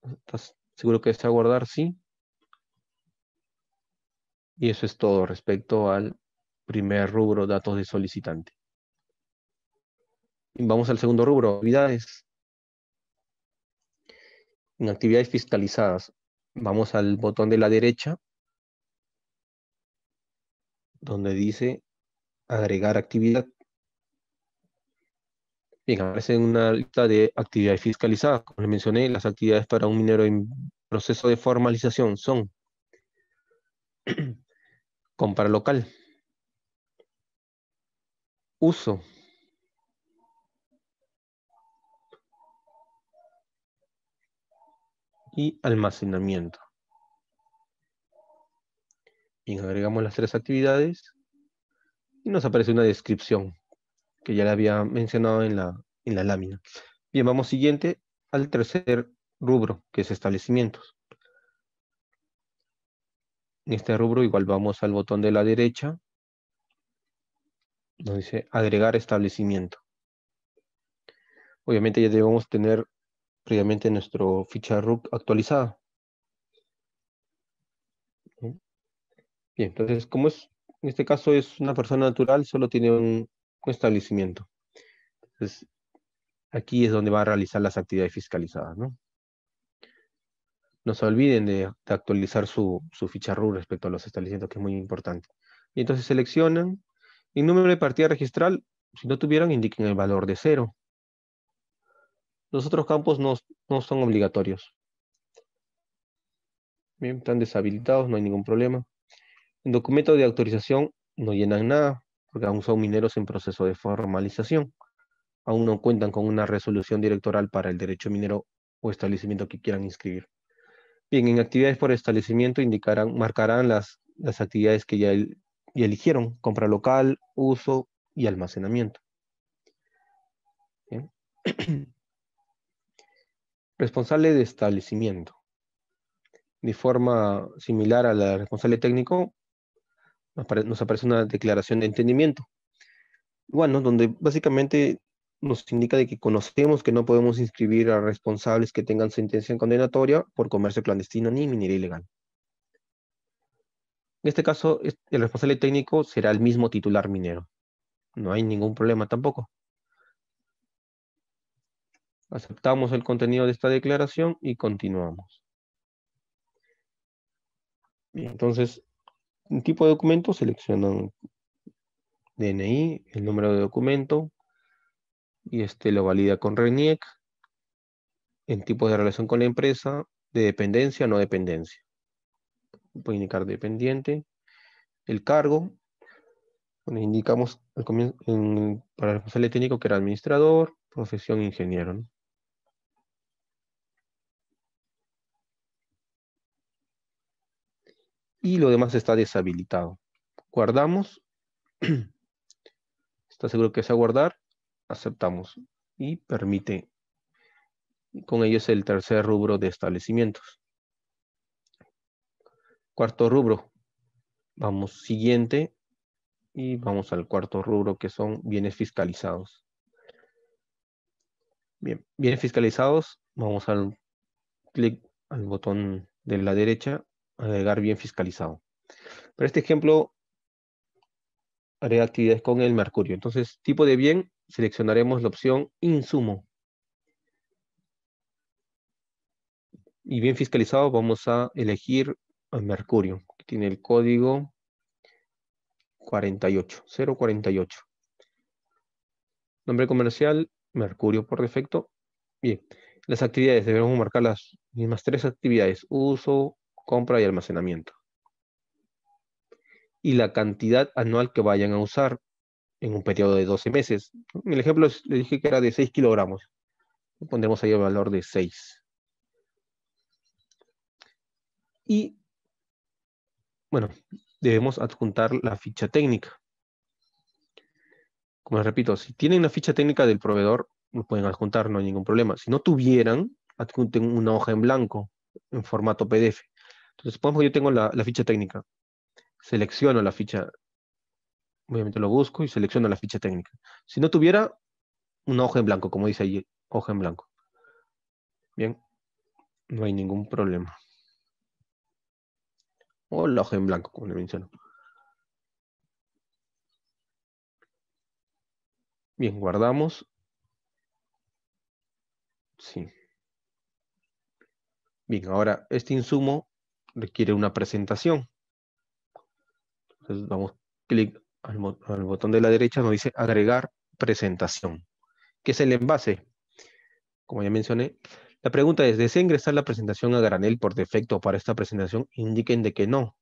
¿Estás seguro que a guardar? Sí. Y eso es todo respecto al primer rubro, datos de solicitante. Vamos al segundo rubro, actividades. En actividades fiscalizadas, vamos al botón de la derecha, donde dice agregar actividad. Bien, aparece una lista de actividades fiscalizadas. Como les mencioné, las actividades para un minero en proceso de formalización son compra local, uso y almacenamiento. Bien, agregamos las tres actividades y nos aparece una descripción que ya le había mencionado en la, en la lámina. Bien, vamos siguiente al tercer rubro, que es establecimientos. En este rubro igual vamos al botón de la derecha. Nos dice agregar establecimiento. Obviamente ya debemos tener previamente nuestro ficha RUC actualizada. Bien, entonces, como es, en este caso es una persona natural, solo tiene un, establecimiento. Entonces, aquí es donde va a realizar las actividades fiscalizadas, ¿no? No se olviden de, actualizar su, su ficha RUC respecto a los establecimientos, que es muy importante. Y entonces seleccionan el número de partida registral. Si no tuvieron, indiquen el valor de cero. Los otros campos no, son obligatorios. Bien, están deshabilitados, no hay ningún problema. En documento de autorización no llenan nada, porque aún son mineros en proceso de formalización. Aún no cuentan con una resolución directoral para el derecho minero o establecimiento que quieran inscribir. Bien, en actividades por establecimiento indicarán, marcarán las, las actividades que ya, eligieron, compra local, uso y almacenamiento. Bien. responsable de establecimiento. De forma similar a la responsable técnico, nos aparece una declaración de entendimiento. Bueno, donde básicamente nos indica de que conocemos que no podemos inscribir a responsables que tengan sentencia condenatoria por comercio clandestino ni minería ilegal. En este caso, el responsable técnico será el mismo titular minero. No hay ningún problema tampoco. Aceptamos el contenido de esta declaración y continuamos. Bien, entonces, un tipo de documento seleccionan DNI, el número de documento, y este lo valida con RENIEC. En tipo de relación con la empresa, de dependencia, o no dependencia. Puede indicar dependiente. El cargo, indicamos para el responsable técnico que era administrador, profesión ingeniero. y lo demás está deshabilitado. Guardamos. Está seguro que a guardar. Aceptamos y permite. Con ello es el tercer rubro de establecimientos. Cuarto rubro. Vamos siguiente y vamos al cuarto rubro que son bienes fiscalizados. Bien, bienes fiscalizados, vamos al clic al botón de la derecha agregar bien fiscalizado. Para este ejemplo, haré actividades con el mercurio. Entonces, tipo de bien, seleccionaremos la opción insumo. Y bien fiscalizado, vamos a elegir el mercurio, tiene el código 48, 048. Nombre comercial, mercurio por defecto. Bien, las actividades, debemos marcar las mismas tres actividades, uso, compra y almacenamiento. Y la cantidad anual que vayan a usar en un periodo de 12 meses. En el ejemplo le dije que era de 6 kilogramos. Pondremos ahí el valor de 6. Y, bueno, debemos adjuntar la ficha técnica. Como les repito, si tienen la ficha técnica del proveedor, lo pueden adjuntar, no hay ningún problema. Si no tuvieran, adjunten una hoja en blanco en formato PDF. Entonces, supongamos que yo tengo la, ficha técnica. Selecciono la ficha. Obviamente lo busco y selecciono la ficha técnica. Si no tuviera, una hoja en blanco, como dice ahí, hoja en blanco. Bien, no hay ningún problema. O la hoja en blanco, como le menciono. Bien, guardamos. Sí. Bien, ahora este insumo requiere una presentación. Entonces damos clic al, botón de la derecha, nos dice agregar presentación, que es el envase. Como ya mencioné, la pregunta es, ¿desea ingresar la presentación a granel por defecto para esta presentación? Indiquen de que no.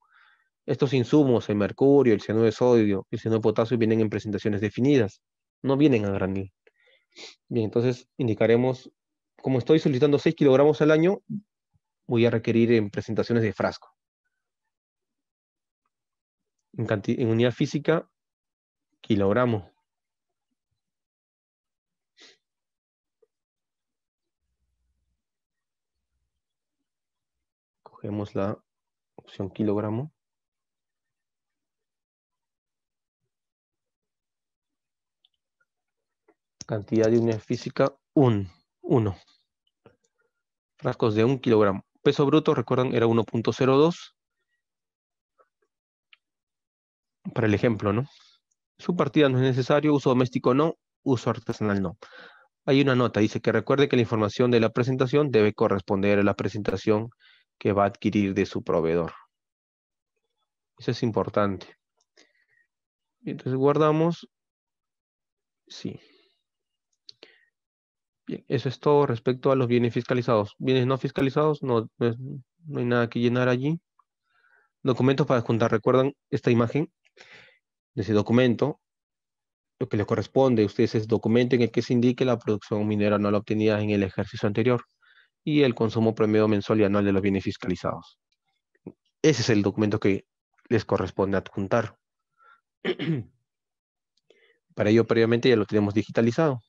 Estos insumos, el mercurio, el cianuro de sodio, el cianuro de potasio, vienen en presentaciones definidas, no vienen a granel. Bien, entonces indicaremos, como estoy solicitando 6 kilogramos al año, voy a requerir en presentaciones de frasco. En, unidad física, kilogramo Cogemos la opción kilogramo. Cantidad de unidad física, un, uno. frascos de un kilogramo peso bruto, recuerdan, era 1.02 para el ejemplo, ¿no? Su partida no es necesario, uso doméstico no, uso artesanal no. Hay una nota, dice que recuerde que la información de la presentación debe corresponder a la presentación que va a adquirir de su proveedor. Eso es importante. Entonces guardamos. Sí eso es todo respecto a los bienes fiscalizados. Bienes no fiscalizados, no, pues, no hay nada que llenar allí. Documentos para adjuntar ¿Recuerdan esta imagen? De ese documento, lo que les corresponde a ustedes es documento en el que se indique la producción minera no la obtenida en el ejercicio anterior y el consumo promedio mensual y anual de los bienes fiscalizados. Ese es el documento que les corresponde adjuntar. Para ello, previamente ya lo tenemos digitalizado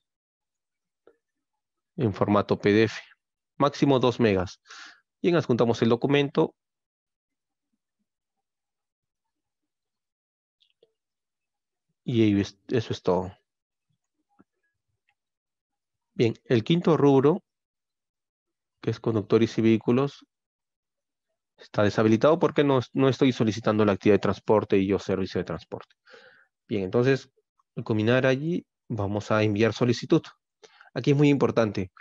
en formato PDF, máximo 2 megas. Bien, adjuntamos el documento. Y eso es todo. Bien, el quinto rubro, que es conductores y vehículos, está deshabilitado porque no, no estoy solicitando la actividad de transporte y yo servicio de transporte. Bien, entonces, al combinar allí, vamos a enviar solicitud. Aquí es muy importante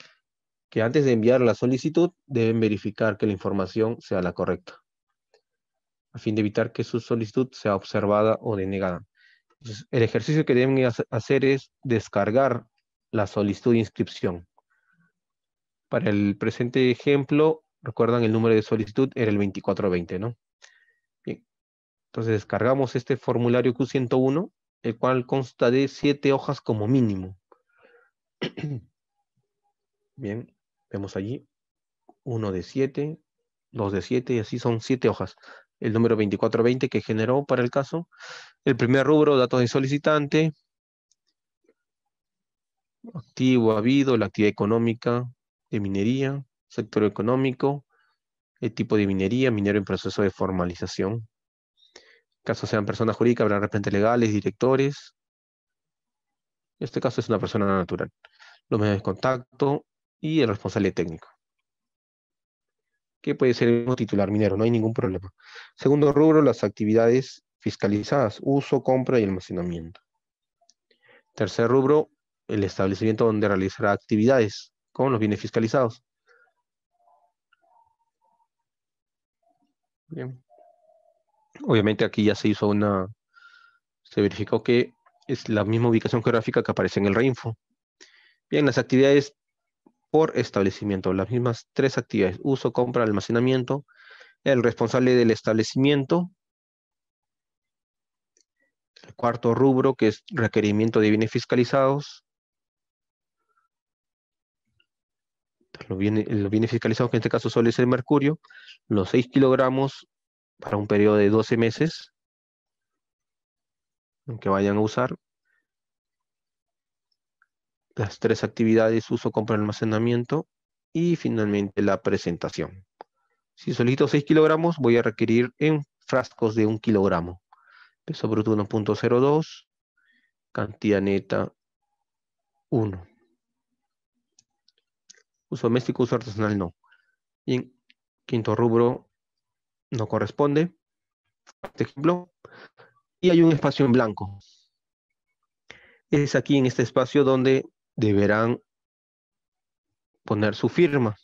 que antes de enviar la solicitud deben verificar que la información sea la correcta, a fin de evitar que su solicitud sea observada o denegada. el ejercicio que deben hacer es descargar la solicitud de inscripción. Para el presente ejemplo, recuerdan el número de solicitud era el 2420, ¿no? Bien. Entonces descargamos este formulario Q101, el cual consta de siete hojas como mínimo. Bien, vemos allí. uno de 7, 2 de 7 y así son siete hojas. El número 2420 que generó para el caso. El primer rubro, datos de solicitante. Activo habido, la actividad económica de minería, sector económico, el tipo de minería, minero en proceso de formalización. Caso sean personas jurídicas, habrá repente legales, directores. Este caso es una persona natural los medios de contacto y el responsable técnico. Que puede ser un titular minero, no hay ningún problema. Segundo rubro, las actividades fiscalizadas, uso, compra y almacenamiento. Tercer rubro, el establecimiento donde realizará actividades con los bienes fiscalizados. Obviamente aquí ya se hizo una, se verificó que es la misma ubicación geográfica que aparece en el reinfo, Bien, las actividades por establecimiento, las mismas tres actividades, uso, compra, almacenamiento, el responsable del establecimiento, el cuarto rubro que es requerimiento de bienes fiscalizados, los bienes, fiscalizados que en este caso suele ser mercurio, los 6 kilogramos para un periodo de 12 meses que vayan a usar, las tres actividades uso, compra, almacenamiento y finalmente la presentación. Si solicito 6 kilogramos, voy a requerir en frascos de 1 kilogramo. Peso bruto 1.02, cantidad neta 1. Uso doméstico, uso artesanal no. Y en quinto rubro no corresponde. Este ejemplo. Y hay un espacio en blanco. Es aquí en este espacio donde deberán poner su firma.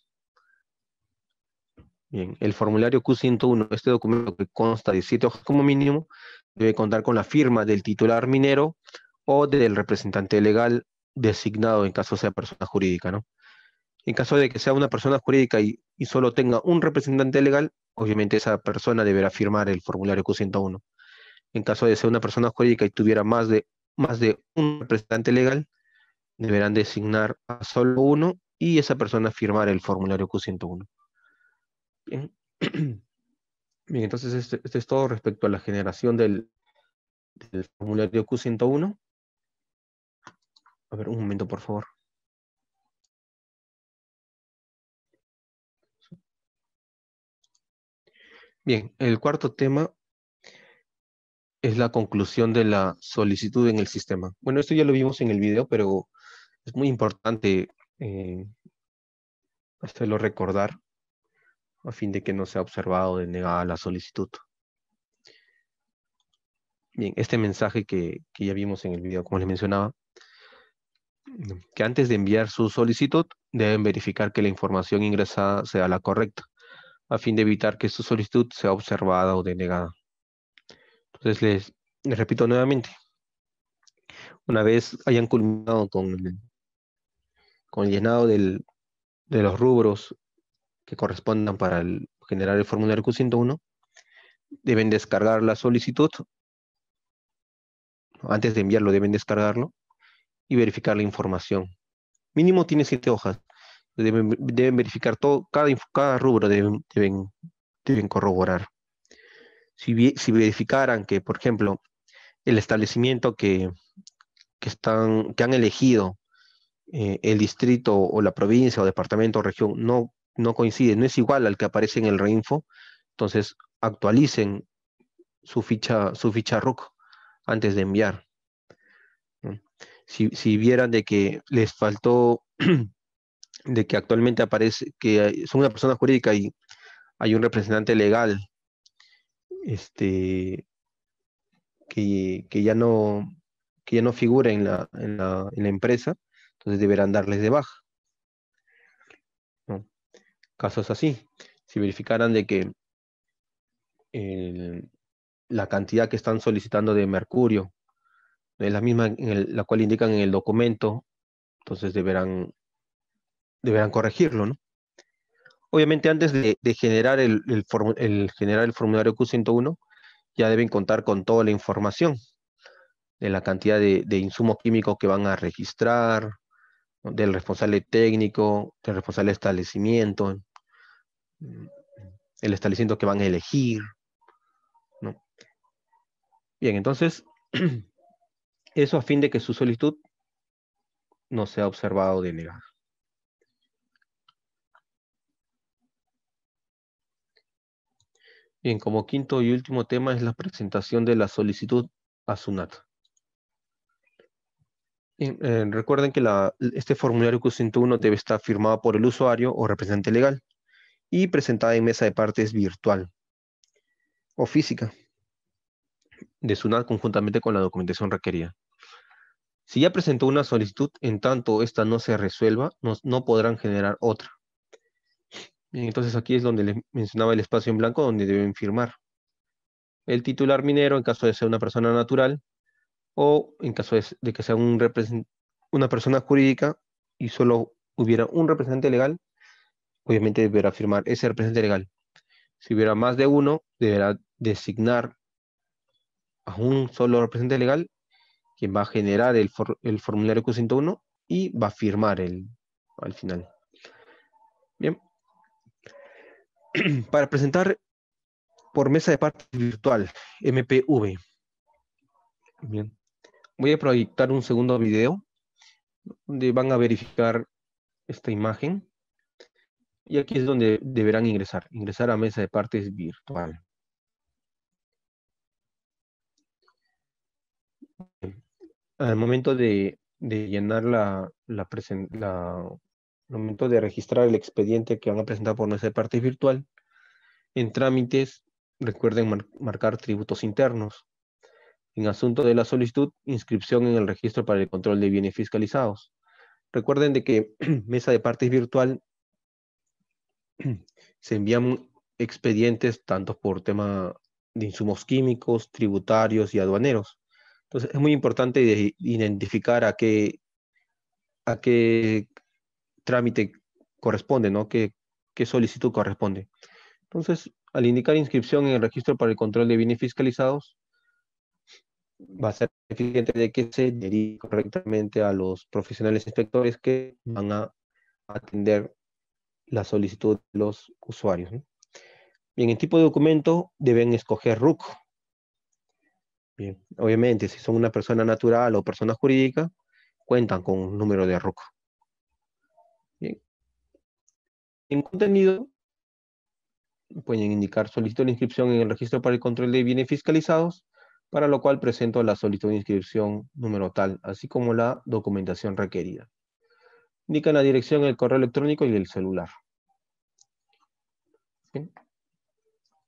Bien, el formulario Q101, este documento que consta de siete hojas como mínimo, debe contar con la firma del titular minero o del representante legal designado en caso sea persona jurídica, ¿no? En caso de que sea una persona jurídica y, solo tenga un representante legal, obviamente esa persona deberá firmar el formulario Q101. En caso de ser una persona jurídica y tuviera más de, más de un representante legal, deberán designar a solo uno y esa persona firmar el formulario Q101. Bien, Bien entonces este, esto este es todo respecto a la generación del, del formulario Q101. A ver, un momento, por favor. Bien, el cuarto tema es la conclusión de la solicitud en el sistema. Bueno, esto ya lo vimos en el video, pero es muy importante eh, lo recordar a fin de que no sea observado o denegada la solicitud. Bien, este mensaje que, ya vimos en el video, como les mencionaba, que antes de enviar su solicitud deben verificar que la información ingresada sea la correcta, a fin de evitar que su solicitud sea observada o denegada. Entonces les, les repito nuevamente, una vez hayan culminado con con el llenado de los rubros que correspondan para generar el formulario Q101, deben descargar la solicitud. Antes de enviarlo deben descargarlo y verificar la información. Mínimo tiene siete hojas. Deben, verificar todo, cada, cada rubro deben, deben, corroborar. Si, si, verificaran que, por ejemplo, el establecimiento que, están, que han elegido eh, el distrito o la provincia o departamento o región no, no coincide, no es igual al que aparece en el reinfo, entonces actualicen su ficha, su ficha RUC antes de enviar. Si, vieran de que les faltó, de que actualmente aparece, que son una persona jurídica y hay un representante legal, este, que, ya no, que ya no figura en en la, en la empresa, entonces deberán darles de baja. Casos así, si verificaran de que la cantidad que están solicitando de mercurio es la misma en la cual indican en el documento, entonces deberán, deberán corregirlo, Obviamente antes de, generar, el, el, el formulario Q101, ya deben contar con toda la información de la cantidad de, de insumos químicos que van a registrar, del responsable técnico, del responsable de establecimiento, mm, el establecimiento que van a elegir. Bien, entonces, eso a fin de que su solicitud no sea observada o denegada. Bien, como quinto y último tema es la presentación de la solicitud a SUNAT. Eh, recuerden que este formulario Q101 debe estar firmado por el usuario o representante legal y presentada en mesa de partes virtual o física de SUNAT conjuntamente con la documentación requerida. Si ya presentó una solicitud, en tanto esta no se resuelva, no, podrán generar otra. entonces aquí es donde les mencionaba el espacio en blanco donde deben firmar. El titular minero, en caso de ser una persona natural, o en caso de, que sea una persona jurídica y solo hubiera un representante legal, obviamente deberá firmar ese representante legal. Si hubiera más de uno, deberá designar a un solo representante legal, quien va a generar el, formulario Q101 y va a firmar el, al final. Bien. Para presentar por mesa de parte virtual, MPV. Bien voy a proyectar un segundo video donde van a verificar esta imagen. Y aquí es donde deberán ingresar, ingresar a mesa de partes virtual. Al momento de, llenar la, la, momento de registrar el expediente que van a presentar por mesa de partes virtual, en trámites recuerden marcar tributos internos en asunto de la solicitud, inscripción en el registro para el control de bienes fiscalizados. Recuerden de que mesa de partes virtual se envían expedientes tanto por tema de insumos químicos, tributarios y aduaneros. Entonces es muy importante identificar a qué, a qué trámite corresponde, ¿no? Qué, qué solicitud corresponde. Entonces, al indicar inscripción en el registro para el control de bienes fiscalizados, va a ser eficiente de que se derive correctamente a los profesionales inspectores que mm. van a atender la solicitud de los usuarios. Bien, el tipo de documento deben escoger RUC. Bien, obviamente, si son una persona natural o persona jurídica, cuentan con un número de RUC. Bien. En contenido, pueden indicar solicitud de inscripción en el registro para el control de bienes fiscalizados, para lo cual presento la solicitud de inscripción número tal, así como la documentación requerida. Indican la dirección, el correo electrónico y el celular.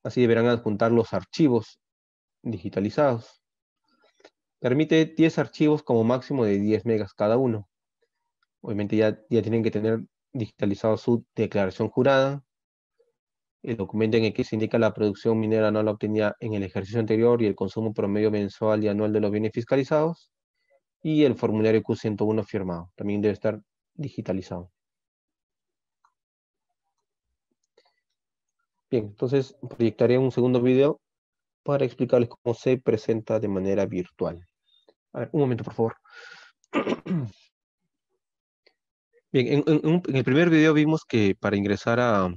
Así deberán adjuntar los archivos digitalizados. Permite 10 archivos como máximo de 10 megas cada uno. Obviamente ya, ya tienen que tener digitalizado su declaración jurada, el documento en el que se indica la producción minera anual obtenida en el ejercicio anterior y el consumo promedio mensual y anual de los bienes fiscalizados y el formulario Q101 firmado. También debe estar digitalizado. Bien, entonces proyectaré un segundo video para explicarles cómo se presenta de manera virtual. A ver, un momento, por favor. Bien, en el primer video vimos que para ingresar a,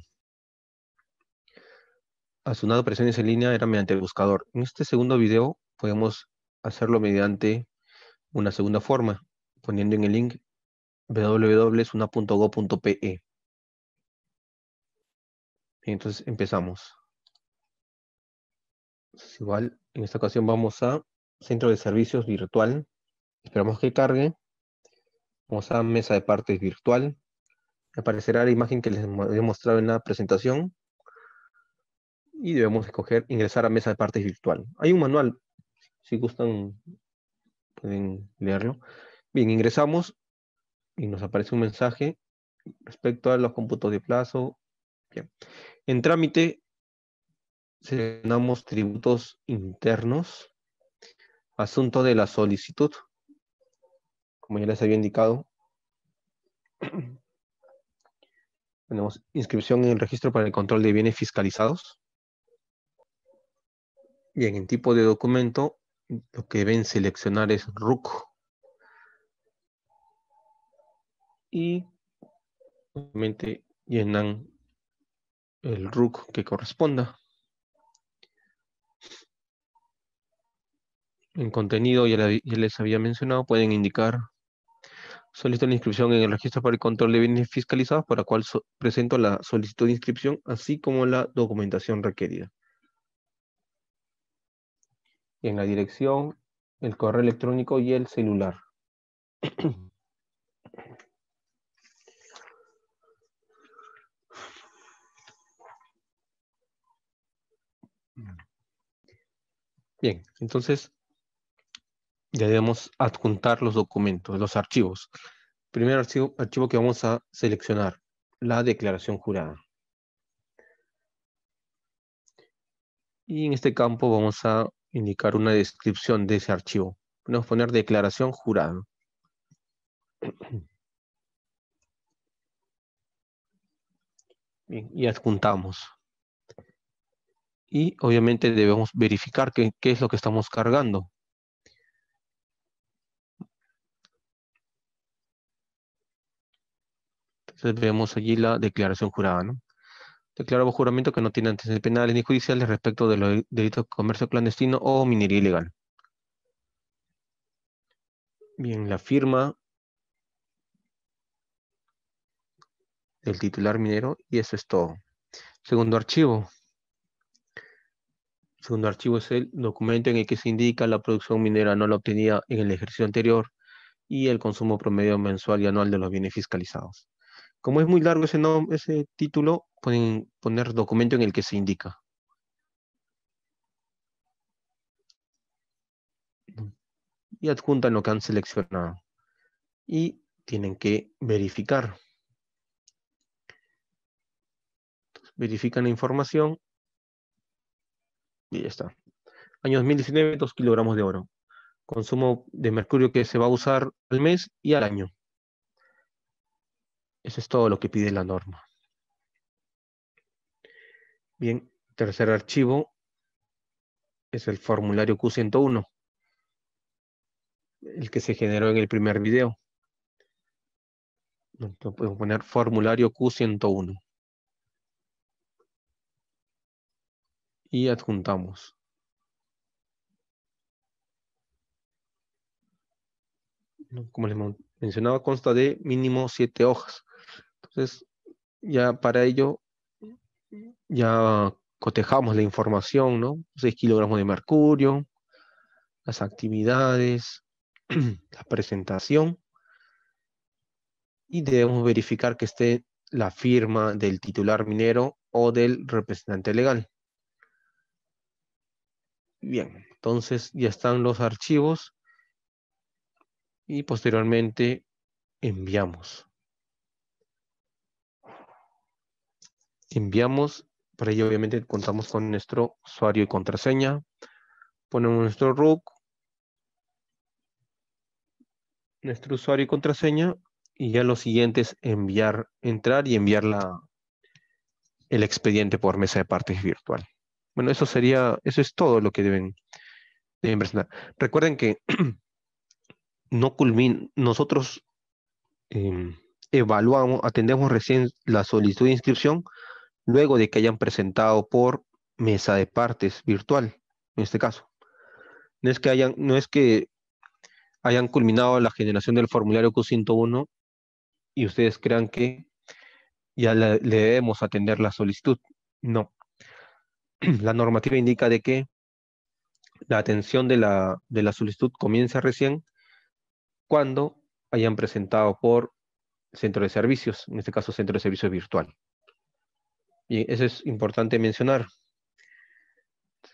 Asunado presiones en línea era mediante el buscador. En este segundo video podemos hacerlo mediante una segunda forma, poniendo en el link www.suna.go.pe. Entonces empezamos. igual, en esta ocasión vamos a Centro de Servicios Virtual. Esperamos que cargue. Vamos a Mesa de Partes Virtual. Aparecerá la imagen que les he mostrado en la presentación y debemos escoger ingresar a mesa de partes virtual. Hay un manual, si gustan pueden leerlo. Bien, ingresamos y nos aparece un mensaje respecto a los cómputos de plazo. Bien. En trámite seleccionamos tributos internos, asunto de la solicitud, como ya les había indicado. Tenemos inscripción en el registro para el control de bienes fiscalizados. Bien, en tipo de documento, lo que deben seleccionar es RUC. Y obviamente llenan el RUC que corresponda. En contenido, ya, les había mencionado, pueden indicar solicitud la inscripción en el registro para el control de bienes fiscalizados, para cual presento la solicitud de inscripción, así como la documentación requerida en la dirección, el correo electrónico y el celular. Bien, entonces ya debemos adjuntar los documentos, los archivos. Primer archivo, archivo que vamos a seleccionar, la declaración jurada. Y en este campo vamos a indicar una descripción de ese archivo. Podemos poner declaración jurada. Bien, y adjuntamos. Y obviamente debemos verificar qué, es lo que estamos cargando. Entonces vemos allí la declaración jurada, ¿no? Declaramos juramento que no tiene antecedentes penales ni judiciales respecto de los delitos de comercio clandestino o minería ilegal. Bien, la firma del titular minero y eso es todo. Segundo archivo. Segundo archivo es el documento en el que se indica la producción minera no la obtenida en el ejercicio anterior y el consumo promedio mensual y anual de los bienes fiscalizados. Como es muy largo ese, ese título, pueden poner documento en el que se indica. Y adjuntan lo que han seleccionado. Y tienen que verificar. Verifican la información. Y ya está. Año 2019, dos kilogramos de oro. Consumo de mercurio que se va a usar al mes y al año. Eso es todo lo que pide la norma. Bien, tercer archivo es el formulario Q101, el que se generó en el primer video. Entonces podemos poner formulario Q101. Y adjuntamos. Como les mencionaba, consta de mínimo siete hojas. Entonces, ya para ello ya cotejamos la información, ¿no? 6 kilogramos de mercurio, las actividades, la presentación, y debemos verificar que esté la firma del titular minero o del representante legal. Bien, entonces ya están los archivos y posteriormente enviamos. enviamos, para ello obviamente contamos con nuestro usuario y contraseña, ponemos nuestro RUC, nuestro usuario y contraseña, y ya lo siguiente es enviar, entrar y enviar el expediente por mesa de partes virtual. Bueno, eso sería, eso es todo lo que deben, deben presentar. Recuerden que no culmin, nosotros em, evaluamos, atendemos recién la solicitud de inscripción luego de que hayan presentado por mesa de partes virtual, en este caso. No es que hayan, no es que hayan culminado la generación del formulario Q101 y ustedes crean que ya le, debemos atender la solicitud. No. La normativa indica de que la atención de la, de la solicitud comienza recién cuando hayan presentado por centro de servicios, en este caso centro de servicios virtual eso es importante mencionar.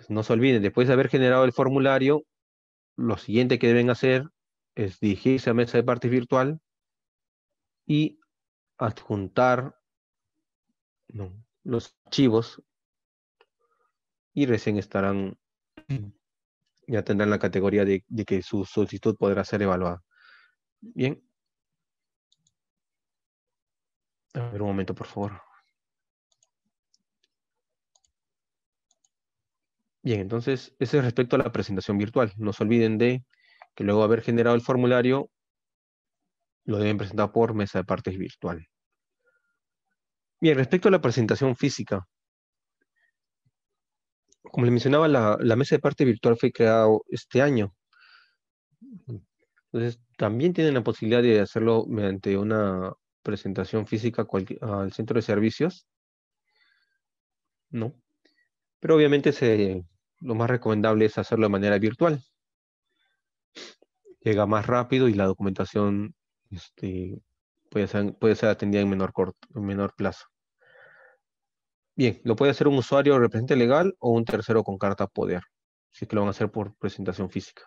no se olviden, después de haber generado el formulario, lo siguiente que deben hacer es dirigirse a mesa de parte virtual y adjuntar los archivos y recién estarán, ya tendrán la categoría de, de que su solicitud podrá ser evaluada. Bien. A un momento, por favor. Bien, entonces, ese es respecto a la presentación virtual. No se olviden de que luego de haber generado el formulario, lo deben presentar por mesa de partes virtual. Bien, respecto a la presentación física, como les mencionaba, la, mesa de parte virtual fue creada este año. Entonces, también tienen la posibilidad de hacerlo mediante una presentación física al centro de servicios. ¿No? Pero obviamente lo más recomendable es hacerlo de manera virtual. Llega más rápido y la documentación este, puede, ser, atendida en menor, plazo. Bien, lo puede hacer un usuario representante legal o un tercero con carta poder, si es que lo van a hacer por presentación física.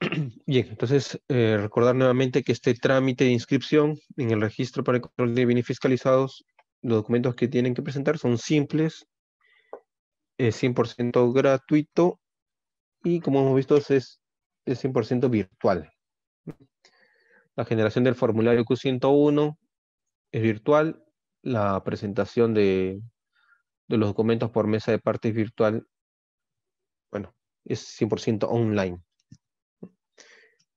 Bien, entonces eh, recordar nuevamente que este trámite de inscripción en el registro para el control de bienes fiscalizados los documentos que tienen que presentar son simples, es 100% gratuito y como hemos visto es, es 100% virtual. La generación del formulario Q101 es virtual, la presentación de, los documentos por mesa de partes virtual, bueno, es 100% online.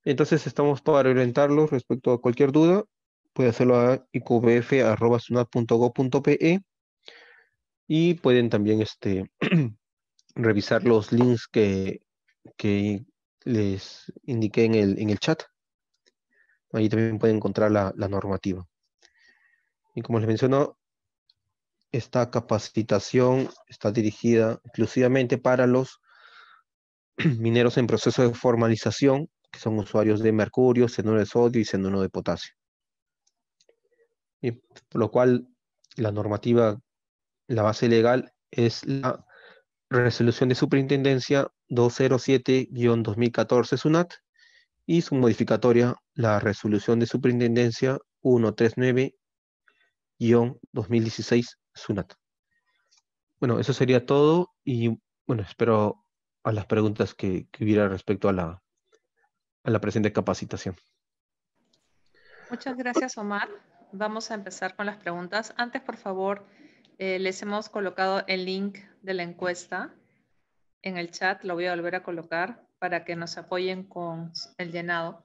Entonces estamos para orientarlos respecto a cualquier duda puede hacerlo a iqbf.gov.pe y pueden también este, revisar los links que, les indiqué en el, en el chat. Ahí también pueden encontrar la, normativa. Y como les menciono, esta capacitación está dirigida exclusivamente para los mineros en proceso de formalización, que son usuarios de mercurio, senuro de sodio y senuro de potasio por lo cual la normativa, la base legal es la resolución de superintendencia 207-2014 SUNAT y su modificatoria, la resolución de superintendencia 139-2016 SUNAT. Bueno, eso sería todo y bueno, espero a las preguntas que, hubiera respecto a la presente capacitación. Muchas gracias, Omar vamos a empezar con las preguntas. Antes, por favor, eh, les hemos colocado el link de la encuesta en el chat. Lo voy a volver a colocar para que nos apoyen con el llenado.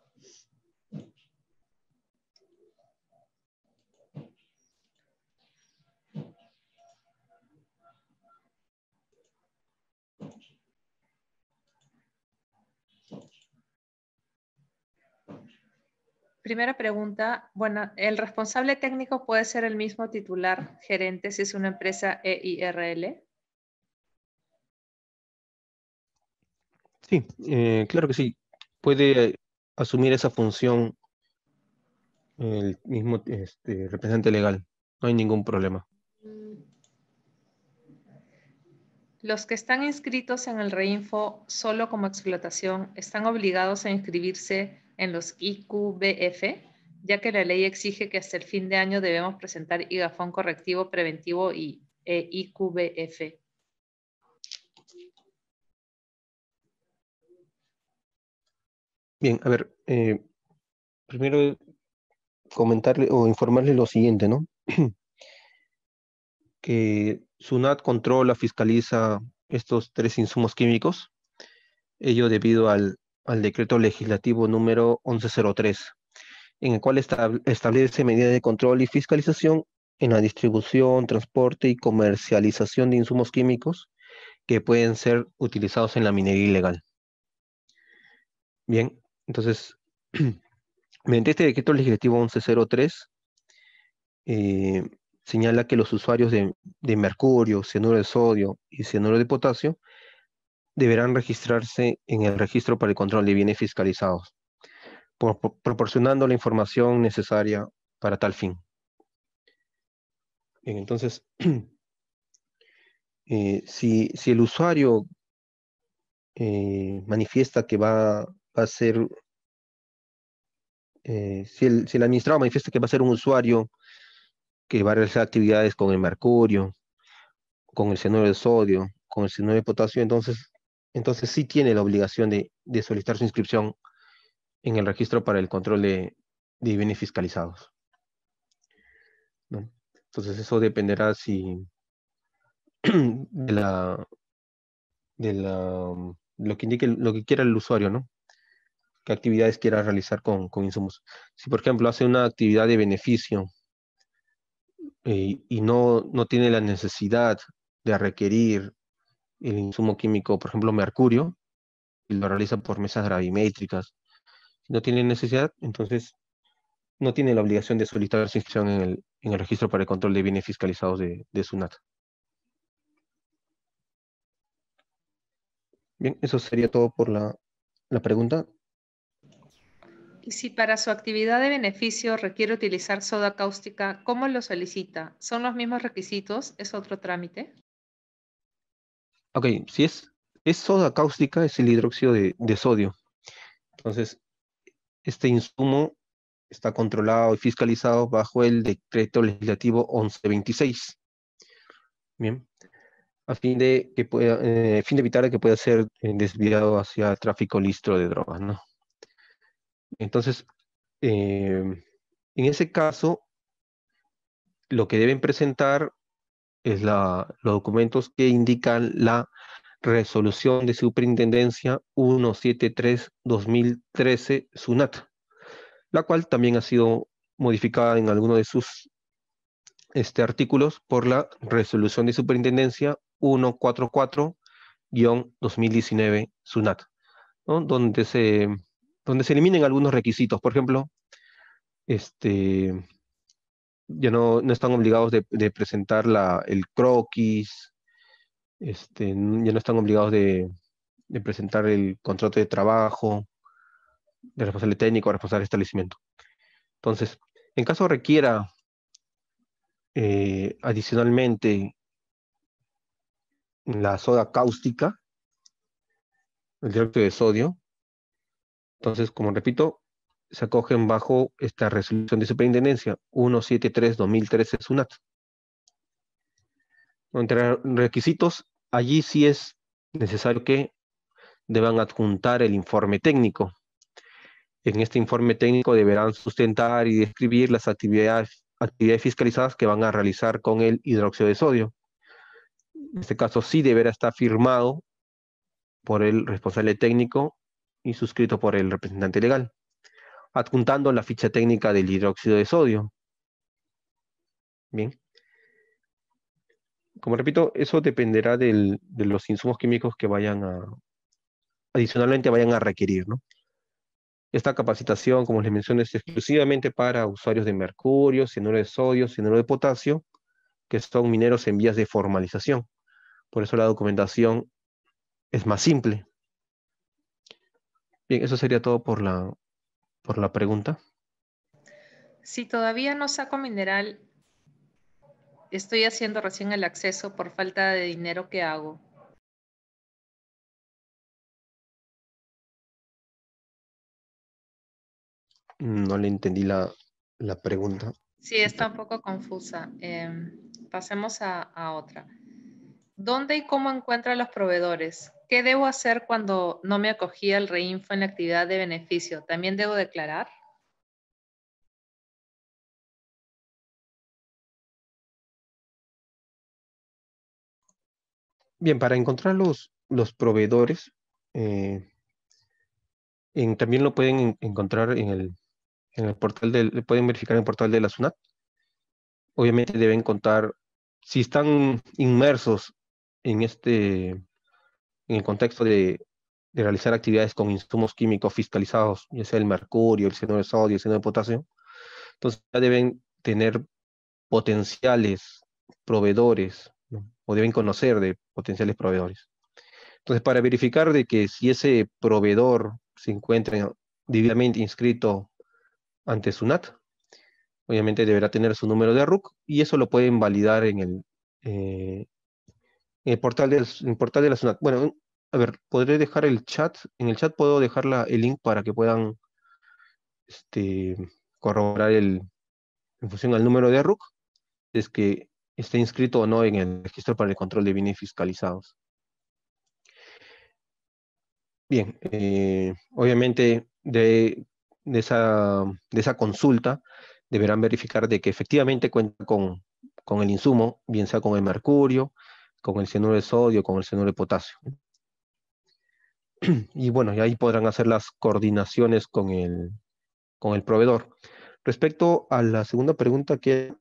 primera pregunta, bueno, ¿el responsable técnico puede ser el mismo titular gerente si es una empresa EIRL? Sí, eh, claro que sí. Puede asumir esa función el mismo este, representante legal. No hay ningún problema. Los que están inscritos en el reinfo solo como explotación están obligados a inscribirse en los IQBF, ya que la ley exige que hasta el fin de año debemos presentar IGAFON correctivo preventivo y e IQBF. Bien, a ver, eh, primero comentarle o informarle lo siguiente, ¿no? que SUNAT controla, fiscaliza estos tres insumos químicos, ello debido al al decreto legislativo número 1103, en el cual establece medidas de control y fiscalización en la distribución, transporte y comercialización de insumos químicos que pueden ser utilizados en la minería ilegal. Bien, entonces, mediante este decreto legislativo 1103, eh, señala que los usuarios de, de mercurio, cianuro de sodio y cianuro de potasio deberán registrarse en el registro para el control de bienes fiscalizados, proporcionando la información necesaria para tal fin. entonces, eh, si, el usuario eh, manifiesta que va, a ser, eh, si, el, si administrador manifiesta que va a ser un usuario que va a realizar actividades con el mercurio, con el seno de sodio, con el seno de potasio, entonces entonces sí tiene la obligación de, solicitar su inscripción en el registro para el control de, bienes fiscalizados. Entonces eso dependerá si de la de la lo que indique lo que quiera el usuario, ¿no? Qué actividades quiera realizar con, con insumos. Si por ejemplo hace una actividad de beneficio eh, y no, no tiene la necesidad de requerir el insumo químico, por ejemplo, mercurio, y lo realiza por mesas gravimétricas. no tiene necesidad, entonces no tiene la obligación de solicitar su inscripción en el, registro para el control de bienes fiscalizados de, SUNAT. Bien, eso sería todo por la, la pregunta. Y si para su actividad de beneficio requiere utilizar soda cáustica, ¿cómo lo solicita? ¿Son los mismos requisitos? ¿Es otro trámite? Ok, si es, soda cáustica, es el hidróxido de, sodio. Entonces, este insumo está controlado y fiscalizado bajo el decreto legislativo 1126. Bien. A fin de, que pueda, eh, fin de evitar que pueda ser eh, desviado hacia tráfico listro de drogas, ¿no? Entonces, eh, en ese caso, lo que deben presentar es la, los documentos que indican la resolución de superintendencia 173-2013 SUNAT, la cual también ha sido modificada en alguno de sus este, artículos por la resolución de superintendencia 144-2019 SUNAT, donde, se, donde se eliminen algunos requisitos. Por ejemplo, este, ya no, están obligados de, presentar la, el croquis, ya no están obligados de, presentar el contrato de trabajo, de responsable técnico, responsable de establecimiento. Entonces, en caso requiera eh, adicionalmente la soda cáustica, el dióxido de sodio, entonces, como repito, se acogen bajo esta resolución de superintendencia 173-2013 SUNAT. Entre requisitos, allí sí es necesario que deban adjuntar el informe técnico. En este informe técnico deberán sustentar y describir las actividades, actividades fiscalizadas que van a realizar con el hidróxido de sodio. En este caso sí deberá estar firmado por el responsable técnico y suscrito por el representante legal adjuntando la ficha técnica del hidróxido de sodio. Bien. Como repito, eso dependerá de los insumos químicos que vayan a, adicionalmente vayan a requerir, Esta capacitación, como les mencioné, es exclusivamente para usuarios de mercurio, cianuro de sodio, cianuro de potasio, que son mineros en vías de formalización. Por eso la documentación es más simple. Bien, eso sería todo por la, por la pregunta. Si todavía no saco mineral, estoy haciendo recién el acceso por falta de dinero que hago. No le entendí la, pregunta. Sí, está un poco confusa. Em, pasemos a, a otra. ¿Dónde y cómo encuentra los proveedores? ¿qué debo hacer cuando no me acogí al reinfo en la actividad de beneficio? ¿También debo declarar? Bien, para encontrar los, proveedores, eh, también lo pueden encontrar en el, portal del, pueden verificar en el portal de la SUNAT. Obviamente deben contar, si están inmersos en este en el contexto de, realizar actividades con insumos químicos fiscalizados, ya sea el mercurio, el seno de sodio, el seno de potasio, entonces ya deben tener potenciales proveedores o deben conocer de potenciales proveedores. Entonces, para verificar de que si ese proveedor se encuentra debidamente inscrito ante SUNAT, obviamente deberá tener su número de RUC y eso lo pueden validar en el, eh, ¿En portal, del, portal de la zona. Bueno, a ver, podré dejar el chat, en el chat puedo dejar el link para que puedan este, corroborar el, en función al número de RUC, es que esté inscrito o no en el registro para el control de bienes fiscalizados. Bien, eh, obviamente de, esa, consulta deberán verificar de que efectivamente cuenta con, con el insumo, bien sea con el mercurio, con el cianuro de sodio, con el cianuro de potasio. Y bueno, y ahí podrán hacer las coordinaciones con el, con el proveedor. Respecto a la segunda pregunta que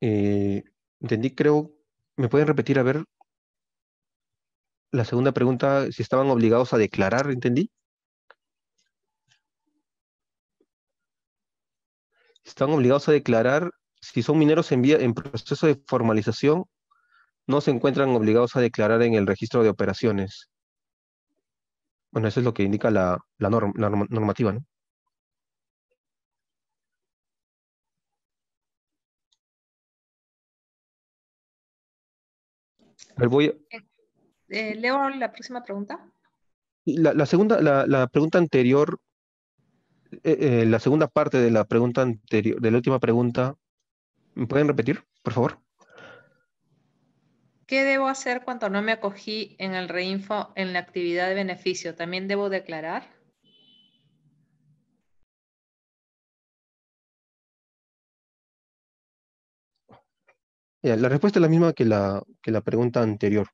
eh, entendí, creo, ¿me pueden repetir a ver la segunda pregunta, si estaban obligados a declarar, entendí? Están obligados a declarar si son mineros en proceso de formalización no se encuentran obligados a declarar en el registro de operaciones. Bueno, eso es lo que indica la, normativa, ¿no? Voy eh, eh, leo la próxima pregunta. La, segunda, la, pregunta anterior, eh, la segunda parte de la pregunta anterior, de la última pregunta, ¿me pueden repetir, por favor? ¿Qué debo hacer cuando no me acogí en el reinfo en la actividad de beneficio? ¿También debo declarar? La respuesta es la misma que la, que la pregunta anterior.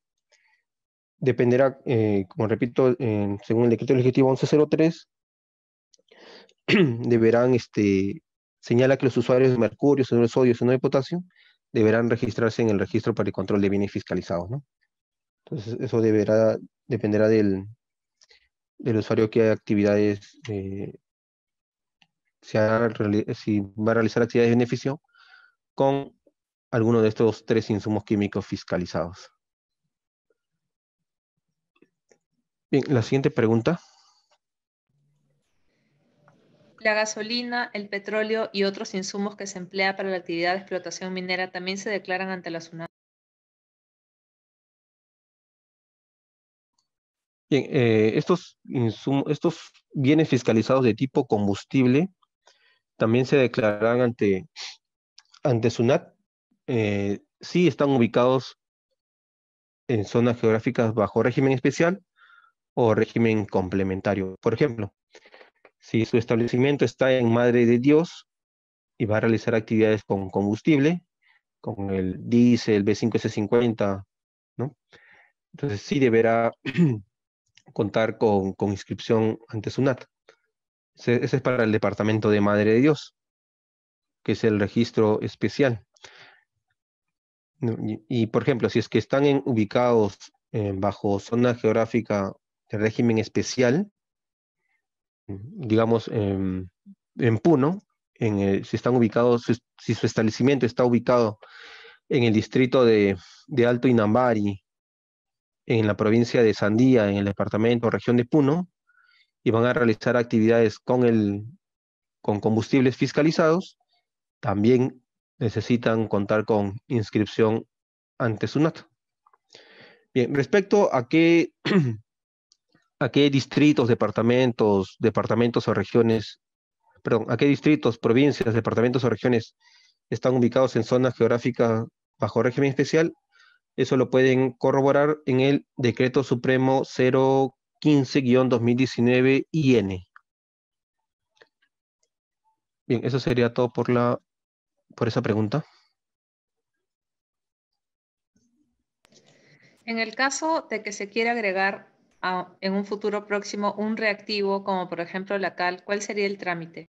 Dependerá, eh, como repito, según el decreto legislativo 1103, deberán, este, señala que los usuarios de mercurio, de sodio, seno de potasio, deberán registrarse en el registro para el control de bienes fiscalizados, ¿no? Entonces, eso deberá, dependerá del, usuario que actividades, eh, si va a realizar actividades de beneficio con alguno de estos tres insumos químicos fiscalizados. Bien, la siguiente pregunta la gasolina, el petróleo y otros insumos que se emplea para la actividad de explotación minera también se declaran ante la SUNAT. Bien, eh, estos, insumos, estos bienes fiscalizados de tipo combustible también se declararán ante, ante SUNAT. Eh, si están ubicados en zonas geográficas bajo régimen especial o régimen complementario. Por ejemplo, si su establecimiento está en Madre de Dios y va a realizar actividades con combustible, con el el B5S50, 50 Entonces sí deberá contar con, inscripción ante SUNAT. Ese, ese es para el Departamento de Madre de Dios, que es el registro especial. Y, por ejemplo, si es que están ubicados eh, bajo zona geográfica de régimen especial, digamos, em, en, Puno, si, están ubicados, si, su establecimiento está ubicado en el distrito de, Alto Inambari, en la provincia de Sandía, en el departamento o región de Puno, y van a realizar actividades con, el, con combustibles fiscalizados, también necesitan contar con inscripción ante SUNAT. Bien, respecto a qué a qué distritos, departamentos, departamentos o regiones, perdón, a qué distritos, provincias, departamentos o regiones están ubicados en zonas geográficas bajo régimen especial, eso lo pueden corroborar en el Decreto Supremo 015-2019-IN. Bien, eso sería todo por, la, por esa pregunta. En el caso de que se quiera agregar en un futuro próximo un reactivo como por ejemplo la cal, ¿cuál sería el trámite?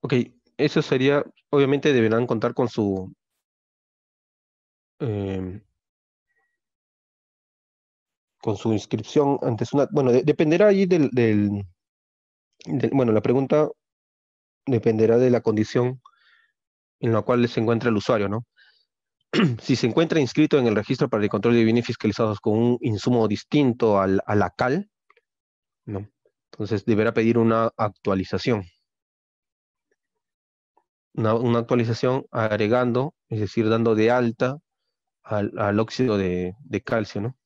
Ok, eso sería, obviamente deberán contar con su... Em, con su inscripción antes una... Bueno, dependerá allí del, del, Bueno, la pregunta dependerá de la condición en la cual se encuentra el usuario, ¿no? si se encuentra inscrito en el registro para el control de bienes fiscalizados con un insumo distinto al, a la CAL, ¿no? entonces deberá pedir una actualización. Una, actualización agregando, es decir, dando de alta al, óxido de, de, calcio. ¿no?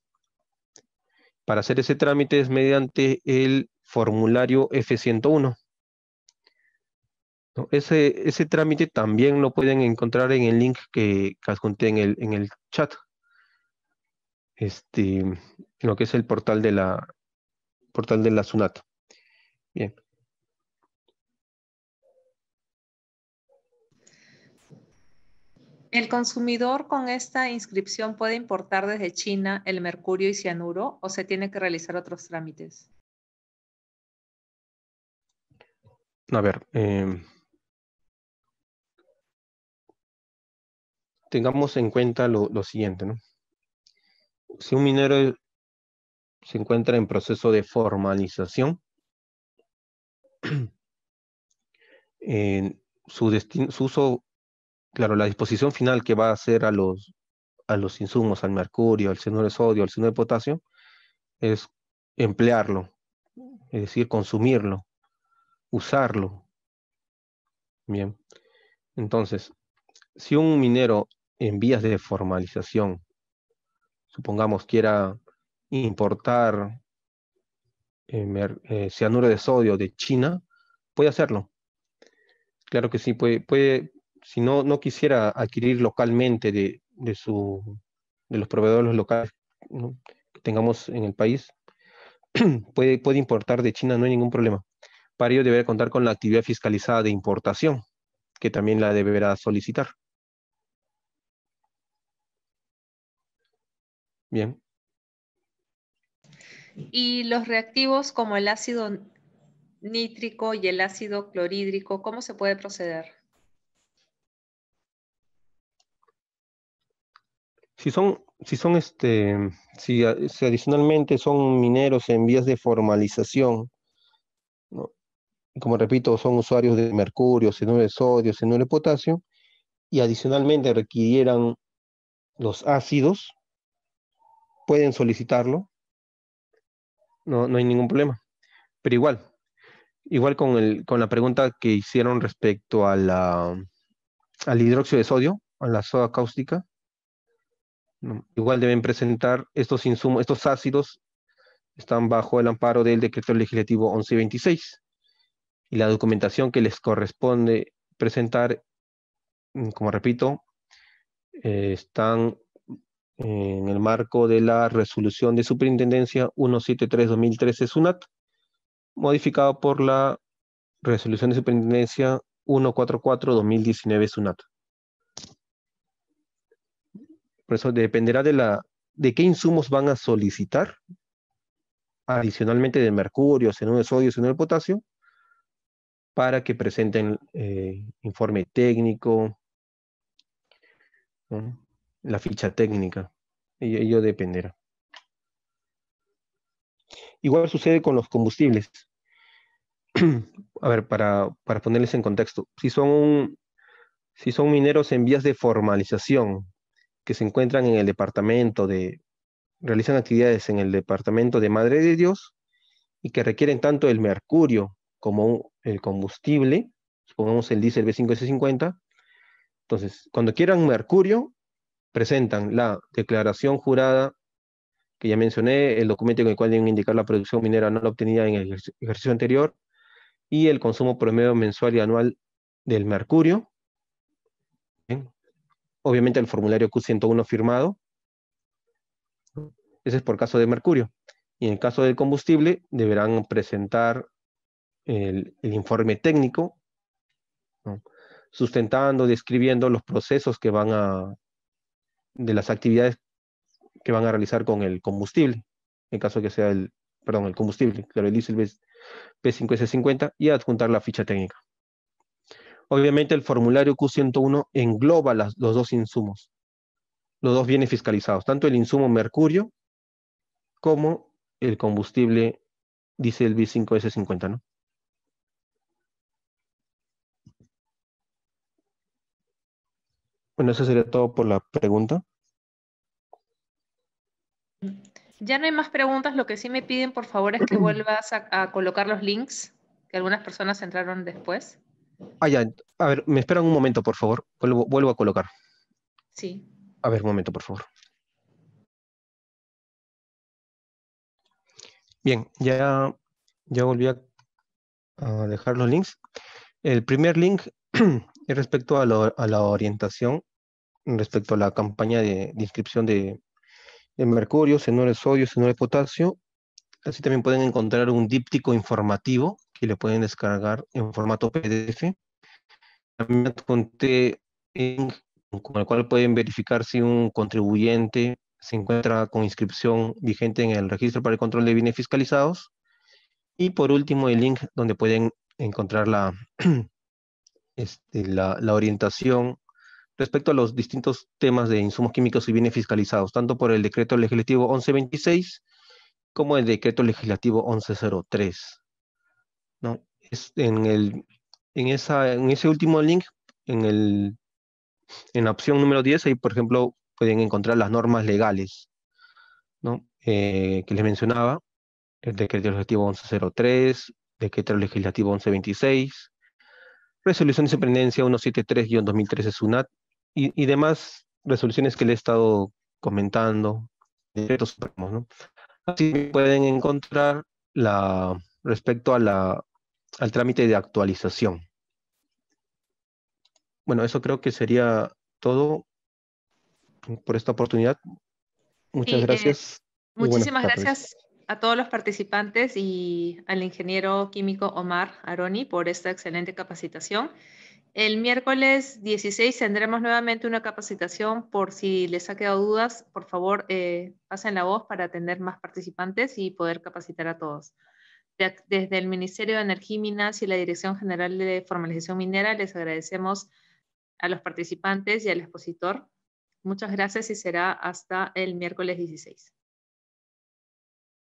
Para hacer ese trámite es mediante el formulario F101. Ese, trámite también lo pueden encontrar en el link que, que adjunté en el, en el chat. Este, lo que es el portal de la, portal de la SUNAT. Bien. ¿El consumidor con esta inscripción puede importar desde China el mercurio y cianuro o se tiene que realizar otros trámites? A ver, em, tengamos en cuenta lo, siguiente, ¿no? Si un minero se encuentra en proceso de formalización, en su, su uso, claro, la disposición final que va a hacer a los, a los insumos, al mercurio, al seno de sodio, al seno de potasio, es emplearlo, es decir, consumirlo, usarlo. Bien. Entonces, si un minero en vías de formalización. Supongamos quiera importar eh, eh, cianuro de sodio de China, puede hacerlo. Claro que sí, puede, puede si no, no quisiera adquirir localmente de, su, de los proveedores locales que tengamos en el país, puede, puede importar de China, no hay ningún problema. Para ello deberá contar con la actividad fiscalizada de importación, que también la deberá solicitar. Bien. Y los reactivos como el ácido nítrico y el ácido clorhídrico, ¿cómo se puede proceder? Si son, si son este, si, adicionalmente son mineros en vías de formalización, como repito, son usuarios de mercurio, sino de sodio, seno de potasio, y adicionalmente requirieran los ácidos, pueden solicitarlo, no, no hay ningún problema. Pero igual, igual con, el, con la pregunta que hicieron respecto a la, al hidróxido de sodio, a la soda cáustica, igual deben presentar estos insumos, estos ácidos están bajo el amparo del decreto legislativo 1126 y la documentación que les corresponde presentar, mm, como repito, eh, están en el marco de la resolución de Superintendencia 173-2013 SUNAT, modificado por la resolución de Superintendencia 144-2019 SUNAT. Por eso dependerá de, la, de qué insumos van a solicitar, adicionalmente de mercurio, seno de sodio, seno de potasio, para que presenten eh, informe técnico, ¿no? la ficha técnica. Y ello dependerá. Igual sucede con los combustibles. A ver, para, ponerles en contexto, si son, si son mineros en vías de formalización que se encuentran en el departamento de, realizan actividades en el departamento de Madre de Dios y que requieren tanto el mercurio como el combustible, supongamos el diésel B5S50, entonces cuando quieran mercurio presentan la declaración jurada que ya mencioné, el documento con el cual deben indicar la producción minera no obtenida en el ejercicio anterior y el consumo promedio mensual y anual del mercurio. Obviamente el formulario Q101 firmado. Ese es por caso de mercurio. Y en el caso del combustible deberán presentar el, informe técnico, sustentando, describiendo los procesos que van a de las actividades que van a realizar con el combustible, en caso que sea el, perdón, el combustible, claro, el diésel b 5 s 50 y adjuntar la ficha técnica. Obviamente el formulario Q101 engloba los dos insumos, los dos bienes fiscalizados, tanto el insumo mercurio como el combustible diésel B5S50, ¿no? Bueno, eso sería todo por la pregunta. Ya no hay más preguntas. Lo que sí me piden, por favor, es que vuelvas a, colocar los links, que algunas personas entraron después. Ah, a ver, me esperan un momento, por favor. Vuelvo, a colocar. Sí. A ver, un momento, por favor. Bien, ya, ya volví a, dejar los links. El primer link es respecto a la orientación respecto a la campaña de, inscripción de, mercurio, senor de sodio, senor de potasio. Así también pueden encontrar un díptico informativo que le pueden descargar en formato PDF. También link con el cual pueden verificar si un contribuyente se encuentra con inscripción vigente en el registro para el control de bienes fiscalizados. Y por último, el link donde pueden encontrar la, este, la, la orientación respecto a los distintos temas de insumos químicos y bienes fiscalizados, tanto por el decreto legislativo 1126 como el decreto legislativo 1103. ¿no? Es en, el, en, esa, en ese último link, en, el, la opción número 10, ahí por ejemplo pueden encontrar las normas legales ¿no? Eh, que les mencionaba, el decreto legislativo 1103, decreto legislativo 1126, resolución de superintendencia 173-2013 SUNAT y, y, demás resoluciones que le he estado comentando, ¿no? Así pueden encontrar la, respecto a la, al trámite de actualización. Bueno, eso creo que sería todo por esta oportunidad. Muchas eh, gracias. muchísimas gracias a todos los participantes y al ingeniero químico Omar Aroni por esta excelente capacitación. El miércoles 16 tendremos nuevamente una capacitación. Por si les ha quedado dudas, por favor, eh, pasen la voz para atender más participantes y poder capacitar a todos. desde el Ministerio de Energía y Minas y la Dirección General de Formalización Minera, les agradecemos a los participantes y al expositor. Muchas gracias y será hasta el miércoles 16.